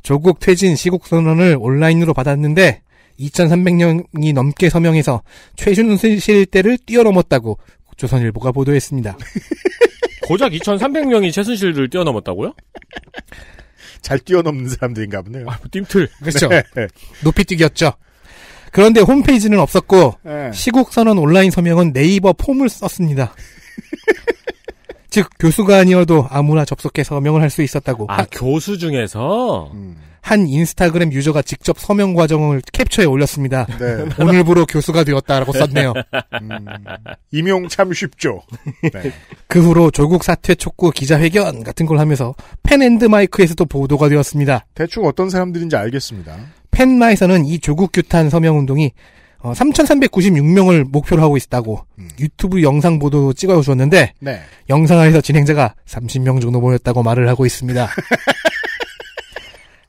조국 퇴진 시국 선언을 온라인으로 받았는데 2,300명이 넘게 서명해서 최순실 때를 뛰어넘었다고 조선일보가 보도했습니다. 고작 2,300명이 최순실을 뛰어넘었다고요? 잘 뛰어넘는 사람들인가 보네요. 아, 띵틀. 그렇죠. 네. 높이뛰기였죠. 그런데 홈페이지는 없었고 네. 시국선언 온라인 서명은 네이버 폼을 썼습니다. 즉 교수가 아니어도 아무나 접속해 서명을 서할수 있었다고. 아 한, 교수 중에서 음. 한 인스타그램 유저가 직접 서명 과정을 캡처해 올렸습니다. 네. 오늘부로 교수가 되었다라고 썼네요. 음, 임용 참 쉽죠. 네. 그 후로 조국 사퇴 촉구 기자회견 같은 걸 하면서 팬앤드마이크에서도 보도가 되었습니다. 대충 어떤 사람들인지 알겠습니다. 팬마에서는이 조국 규탄 서명 운동이 어, 3,396명을 목표로 하고 있다고 음. 유튜브 영상 보도 찍어주었는데 네. 영상에서 진행자가 30명 정도 모였다고 말을 하고 있습니다.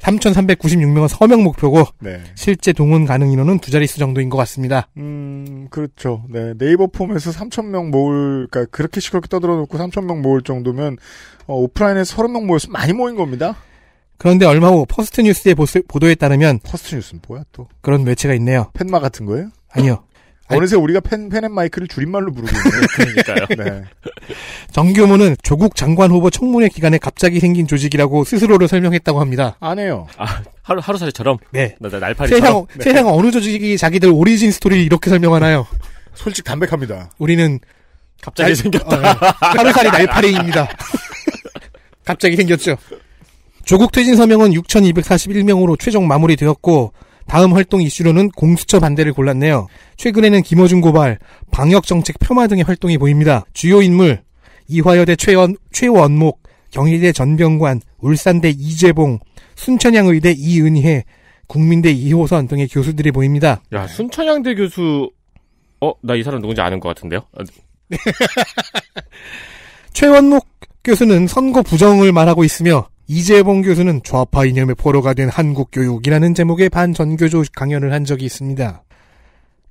3,396명은 서명 목표고 네. 실제 동원 가능 인원은 두 자릿수 정도인 것 같습니다. 음 그렇죠. 네 네이버 폼에서 3,000명 모을 그러니까 그렇게 시끄럽게 떠들어놓고 3,000명 모을 정도면 어, 오프라인에 30명 모였으면 많이 모인 겁니다. 그런데 얼마 후 퍼스트 뉴스의 보도에 따르면 퍼스트 뉴스는 뭐야 또? 그런 매체가 있네요. 펜마 같은 거예요? 아니요. 어느새 우리가 팬팬앤마이크를 줄임말로 부르고 있네요. 그러니까요. 네. 정규모는 조국 장관 후보 청문회 기간에 갑자기 생긴 조직이라고 스스로를 설명했다고 합니다. 안 해요. 아, 하루, 하루살이처럼? 네. 날파리처럼? 세상, 네. 세상 어느 조직이 자기들 오리진 스토리 이렇게 설명하나요? 솔직 담백합니다. 우리는 갑자기 날, 생겼다. 어, 네. 하루살이 날파리입니다. 갑자기 생겼죠. 조국 퇴진 서명은 6,241명으로 최종 마무리되었고 다음 활동 이슈로는 공수처 반대를 골랐네요. 최근에는 김어준 고발, 방역정책 폄하 등의 활동이 보입니다. 주요 인물 이화여대 최원, 최원목, 경희대 전병관, 울산대 이재봉, 순천향의대 이은희 국민대 이호선 등의 교수들이 보입니다. 야 순천향대 교수 어나 이 사람 누군지 아는 것 같은데요? 아, 최원목 교수는 선거 부정을 말하고 있으며 이재봉 교수는 좌파 이념의 포로가 된 한국교육이라는 제목의 반전교조 강연을 한 적이 있습니다.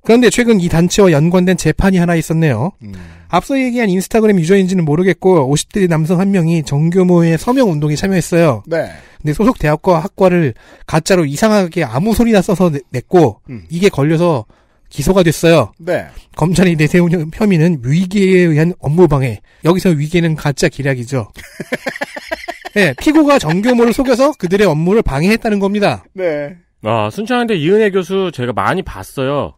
그런데 최근 이 단체와 연관된 재판이 하나 있었네요. 음. 앞서 얘기한 인스타그램 유저인지는 모르겠고 50대 남성 한 명이 정교모의 서명 운동에 참여했어요. 네. 근데 소속 대학과 학과를 가짜로 이상하게 아무 소리나 써서 냈고 음. 이게 걸려서 기소가 됐어요. 네. 검찰이 내세운 혐의는 위기에 의한 업무방해. 여기서 위기는 가짜 기략이죠. 네, 피고가 정교모를 속여서 그들의 업무를 방해했다는 겁니다. 네. 아, 순천한대 이은혜 교수 제가 많이 봤어요.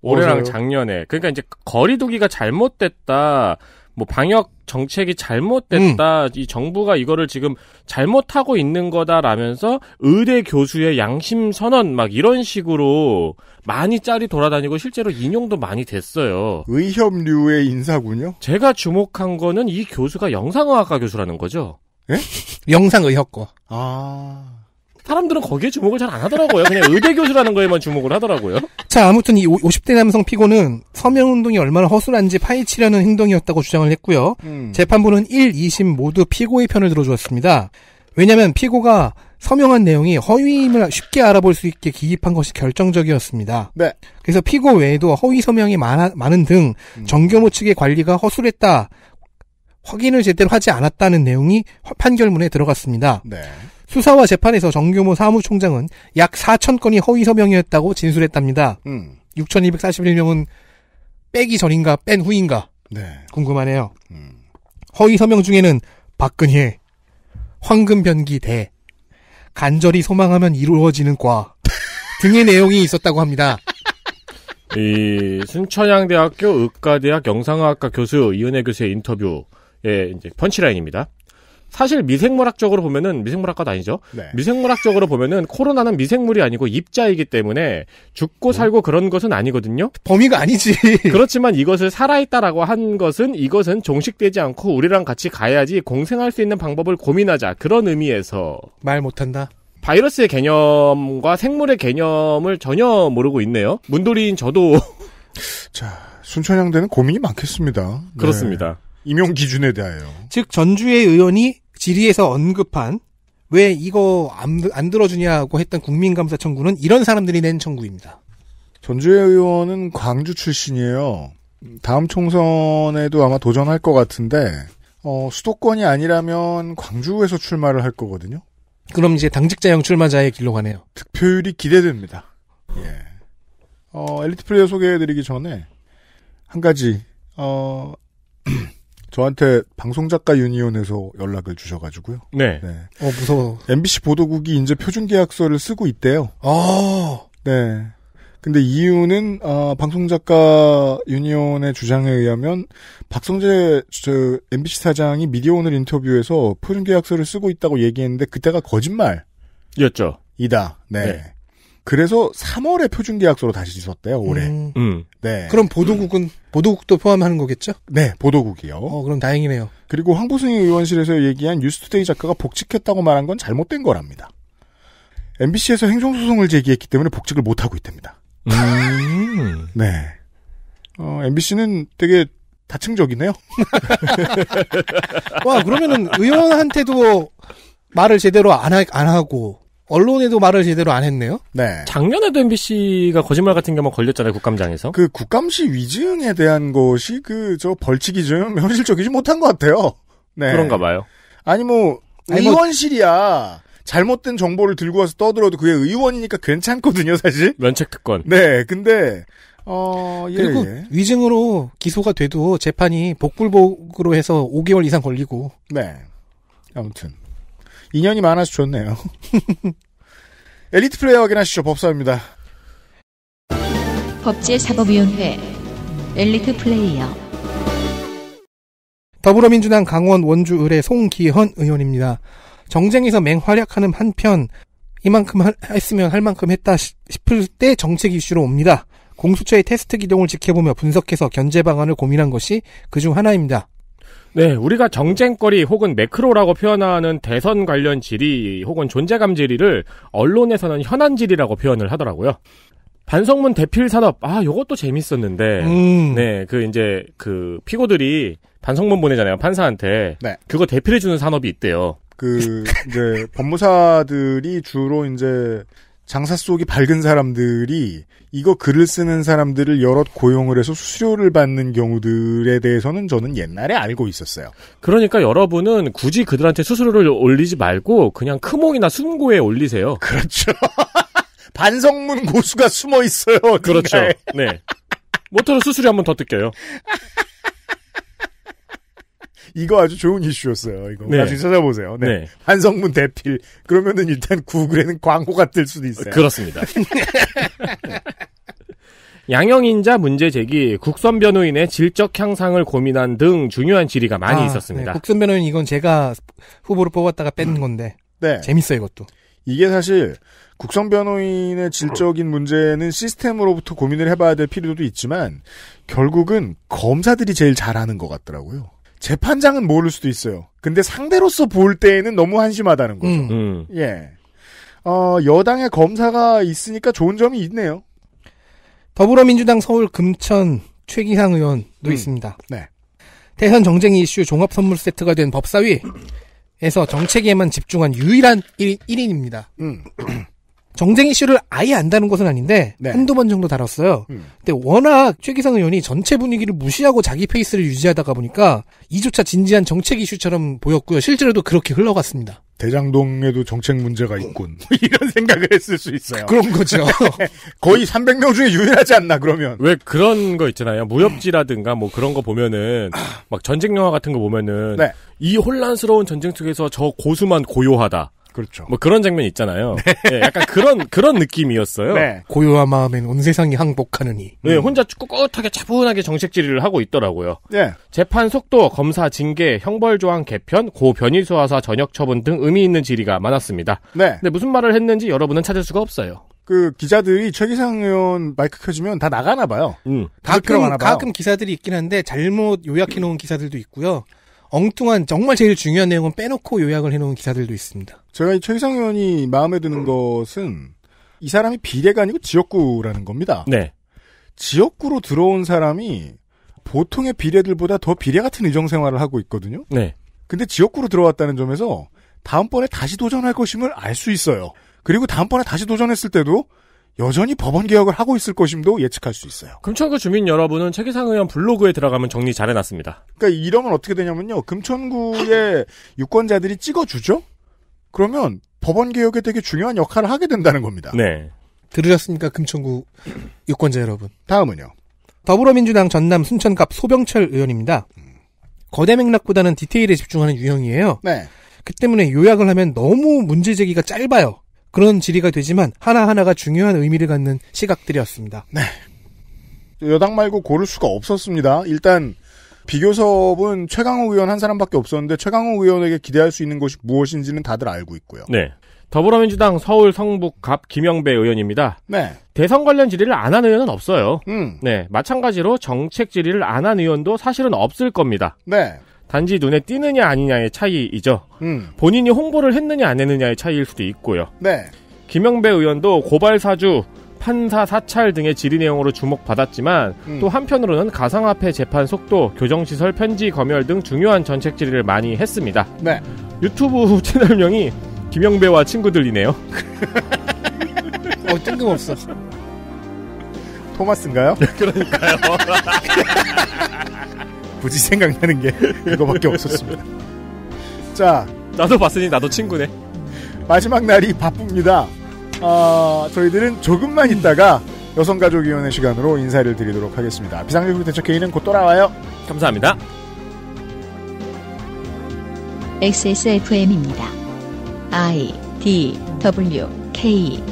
올해랑 맞아요. 작년에. 그러니까 이제 거리두기가 잘못됐다. 뭐 방역 정책이 잘못됐다. 음. 이 정부가 이거를 지금 잘못하고 있는 거다라면서 의대 교수의 양심 선언 막 이런 식으로 많이 짤이 돌아다니고 실제로 인용도 많이 됐어요. 의협류의 인사군요. 제가 주목한 거는 이 교수가 영상화학과 교수라는 거죠. 예? 영상의협고 아. 사람들은 거기에 주목을 잘 안 하더라고요. 그냥 의대 교수라는 거에만 주목을 하더라고요. 자, 아무튼 이 50대 남성 피고는 서명운동이 얼마나 허술한지 파헤치려는 행동이었다고 주장을 했고요. 음. 재판부는 1, 2심 모두 피고의 편을 들어주었습니다. 왜냐하면 피고가 서명한 내용이 허위임을 쉽게 알아볼 수 있게 기입한 것이 결정적이었습니다. 네. 그래서 피고 외에도 허위 서명이 많아, 많은 등 음. 정교모 측의 관리가 허술했다. 확인을 제대로 하지 않았다는 내용이 판결문에 들어갔습니다. 네. 수사와 재판에서 정규모 사무총장은 약 4천 건이 허위 서명이었다고 진술했답니다. 음. 6,241명은 빼기 전인가 뺀 후인가 네. 궁금하네요. 음. 허위 서명 중에는 박근혜, 황금변기대, 간절히 소망하면 이루어지는 과 등의 내용이 있었다고 합니다. 이 순천향대학교 의과대학 영상학과 교수 이은혜 교수의 인터뷰 예, 이제 펀치라인입니다. 사실 미생물학적으로 보면은 미생물학과도 아니죠. 네. 미생물학적으로 보면은 코로나는 미생물이 아니고 입자이기 때문에 죽고 음. 살고 그런 것은 아니거든요. 범위가 아니지. 그렇지만 이것을 살아있다라고 한 것은 이것은 종식되지 않고 우리랑 같이 가야지 공생할 수 있는 방법을 고민하자 그런 의미에서 말 못한다. 바이러스의 개념과 생물의 개념을 전혀 모르고 있네요. 문돌이인 저도 자 순천향대는 고민이 많겠습니다. 그렇습니다. 네. 임용 기준에 대하여. 즉 전주의 의원이 질의에서 언급한 왜 이거 안, 안 들어주냐고 했던 국민감사 청구는 이런 사람들이 낸 청구입니다. 전주의 의원은 광주 출신이에요. 다음 총선에도 아마 도전할 것 같은데 어, 수도권이 아니라면 광주에서 출마를 할 거거든요. 그럼 이제 당직자형 출마자의 길로 가네요. 득표율이 기대됩니다. 예. 어, 엘리트 플레이어 소개해드리기 전에 한 가지 어, 저한테 방송작가 유니온에서 연락을 주셔가지고요. 네. 네. 어, 무서워. MBC 보도국이 이제 표준계약서를 쓰고 있대요. 아. 네. 근데 이유는, 어, 방송작가 유니온의 주장에 의하면 박성재 저, MBC 사장이 미디어 오늘 인터뷰에서 표준계약서를 쓰고 있다고 얘기했는데 그때가 거짓말. 이었죠. 이다. 네. 네. 그래서 3월에 표준계약서로 다시 썼대요 올해. 음. 음. 네. 그럼 보도국은 보도국도 포함하는 거겠죠? 네, 보도국이요. 어, 그럼 다행이네요. 그리고 황보승 의원실에서 얘기한 뉴스투데이 작가가 복직했다고 말한 건 잘못된 거랍니다. MBC에서 행정소송을 제기했기 때문에 복직을 못 하고 있답니다. 음. 네. 어, MBC는 되게 다층적이네요. 와, 그러면은 의원한테도 말을 제대로 안, 하, 안 하고 언론에도 말을 제대로 안 했네요. 네. 작년에도 MBC가 거짓말 같은 경우 걸렸잖아요, 국감장에서. 그 국감시 위증에 대한 것이 그 저 벌칙이 좀 현실적이지 못한 것 같아요. 네. 그런가 봐요. 아니 뭐 아니 뭐 의원실이야. 잘못된 정보를 들고 와서 떠들어도 그게 의원이니까 괜찮거든요, 사실. 면책 특권. 네. 근데 어, 예, 그리고 예. 위증으로 기소가 돼도 재판이 복불복으로 해서 5개월 이상 걸리고. 네. 아무튼 인연이 많아서 좋네요. 엘리트 플레이어 확인하시죠. 법사입니다. 법제사법위원회 엘리트 플레이어 더불어민주당 강원 원주 의뢰 송기헌 의원입니다. 정쟁에서 맹활약하는 한편 이만큼 하, 했으면 할 만큼 했다 싶을 때 정책 이슈로 옵니다. 공수처의 테스트 기동을 지켜보며 분석해서 견제 방안을 고민한 것이 그 중 하나입니다. 네, 우리가 정쟁거리 혹은 매크로라고 표현하는 대선 관련 질의 혹은 존재감 질의를 언론에서는 현안 질의라고 표현을 하더라고요. 반성문 대필 산업, 아, 요것도 재밌었는데, 음. 네, 그 이제 그 피고들이 반성문 보내잖아요, 판사한테. 네. 그거 대필해주는 산업이 있대요. 그, 이제, 법무사들이 주로 이제, 장사 속이 밝은 사람들이 이거 글을 쓰는 사람들을 여럿 고용을 해서 수수료를 받는 경우들에 대해서는 저는 옛날에 알고 있었어요. 그러니까 여러분은 굳이 그들한테 수수료를 올리지 말고 그냥 크몽이나 순고에 올리세요. 그렇죠. 반성문 고수가 숨어 있어요. 어딘가에. 그렇죠. 네. 모터로 수수료 한 번 더 뜯겨요. 이거 아주 좋은 이슈였어요. 이거 네. 나중에 찾아보세요. 네. 네. 한성문 대필. 그러면은 일단 구글에는 광고가 뜰 수도 있어요. 그렇습니다. 양형인자 문제 제기, 국선 변호인의 질적 향상을 고민한 등 중요한 질의가 많이 아, 있었습니다. 네. 국선 변호인 이건 제가 후보로 뽑았다가 뺀 음. 건데. 네. 재밌어요, 이것도. 이게 사실 국선 변호인의 질적인 문제는 시스템으로부터 고민을 해봐야 될 필요도 있지만 결국은 검사들이 제일 잘하는 것 같더라고요. 재판장은 모를 수도 있어요. 근데 상대로서 볼 때에는 너무 한심하다는 거죠. 음. 음. 예. 어, 여당의 검사가 있으니까 좋은 점이 있네요. 더불어민주당 서울 금천 최기상 의원도 음. 있습니다. 네. 대선 정쟁 이슈 종합 선물 세트가 된 법사위에서 정책에만 집중한 유일한 1, 인입니다 음. 정쟁 이슈를 아예 안다는 것은 아닌데 네. 한두 번 정도 다뤘어요. 음. 근데 워낙 최기상 의원이 전체 분위기를 무시하고 자기 페이스를 유지하다가 보니까 이조차 진지한 정책 이슈처럼 보였고요. 실제로도 그렇게 흘러갔습니다. 대장동에도 정책 문제가 있군. 뭐 이런 생각을 했을 수 있어요. 그런 거죠. 거의 300명 중에 유일하지 않나 그러면. 왜 그런 거 있잖아요. 무협지라든가 뭐 그런 거 보면은 아. 막 전쟁 영화 같은 거 보면은 네. 이 혼란스러운 전쟁 속에서 저 고수만 고요하다. 그렇죠. 뭐 그런 장면 있잖아요. 네. 네, 약간 그런 그런 느낌이었어요. 네. 고요한 마음엔 온 세상이 항복하느니. 네, 음. 혼자 꿋꿋하게 차분하게 정책 질의를 하고 있더라고요. 네. 재판 속도, 검사 징계, 형벌 조항 개편, 고변이수화사 전역 처분 등 의미 있는 질의가 많았습니다. 네. 근데 무슨 말을 했는지 여러분은 찾을 수가 없어요. 그 기자들이 최기상 의원 마이크 켜주면 다 나가나 봐요. 음. 가끔, 가끔 기사들이 있긴 한데 잘못 요약해 놓은 기사들도 있고요. 엉뚱한 정말 제일 중요한 내용은 빼놓고 요약을 해놓은 기사들도 있습니다. 제가 이최희상 의원이 마음에 드는 음. 것은 이 사람이 비례가 아니고 지역구라는 겁니다. 네. 지역구로 들어온 사람이 보통의 비례들보다 더 비례 같은 의정 생활을 하고 있거든요. 네. 근데 지역구로 들어왔다는 점에서 다음번에 다시 도전할 것임을 알 수 있어요. 그리고 다음번에 다시 도전했을 때도 여전히 법원 개혁을 하고 있을 것임도 예측할 수 있어요. 금천구 주민 여러분은 최기상 의원 블로그에 들어가면 정리 잘 해놨습니다. 그러니까 이러면 어떻게 되냐면요. 금천구의 유권자들이 찍어주죠? 그러면 법원 개혁에 되게 중요한 역할을 하게 된다는 겁니다. 네. 들으셨습니까? 금천구 유권자 여러분. 다음은요. 더불어민주당 전남 순천갑 소병철 의원입니다. 거대 맥락보다는 디테일에 집중하는 유형이에요. 네. 그 때문에 요약을 하면 너무 문제 제기가 짧아요. 그런 질의가 되지만 하나하나가 중요한 의미를 갖는 시각들이었습니다. 네. 여당 말고 고를 수가 없었습니다. 일단 비교섭은 최강욱 의원 한 사람밖에 없었는데 최강욱 의원에게 기대할 수 있는 것이 무엇인지는 다들 알고 있고요. 네. 더불어민주당 서울 성북 갑 김영배 의원입니다. 네. 대선 관련 질의를 안 한 의원은 없어요. 음. 네. 마찬가지로 정책 질의를 안 한 의원도 사실은 없을 겁니다. 네. 단지 눈에 띄느냐 아니냐의 차이이죠. 음. 본인이 홍보를 했느냐 안 했느냐의 차이일 수도 있고요. 네. 김영배 의원도 고발 사주, 판사 사찰 등의 질의 내용으로 주목받았지만 음. 또 한편으로는 가상화폐 재판 속도, 교정시설 편지 검열 등 중요한 전책 질의를 많이 했습니다. 네. 유튜브 채널명이 김영배와 친구들이네요. 어, 뜬금없어. 토마스인가요? 그러니까요. 굳이 생각나는 게 이거밖에 없었습니다. 자, 나도 봤으니 나도 친구네. 마지막 날이 바쁩니다. 아, 저희들은 조금만 있다가 여성가족위원회 시간으로 인사를 드리도록 하겠습니다. 비상일구 대책회의는 곧 돌아와요. 감사합니다. XSFM입니다. I D W K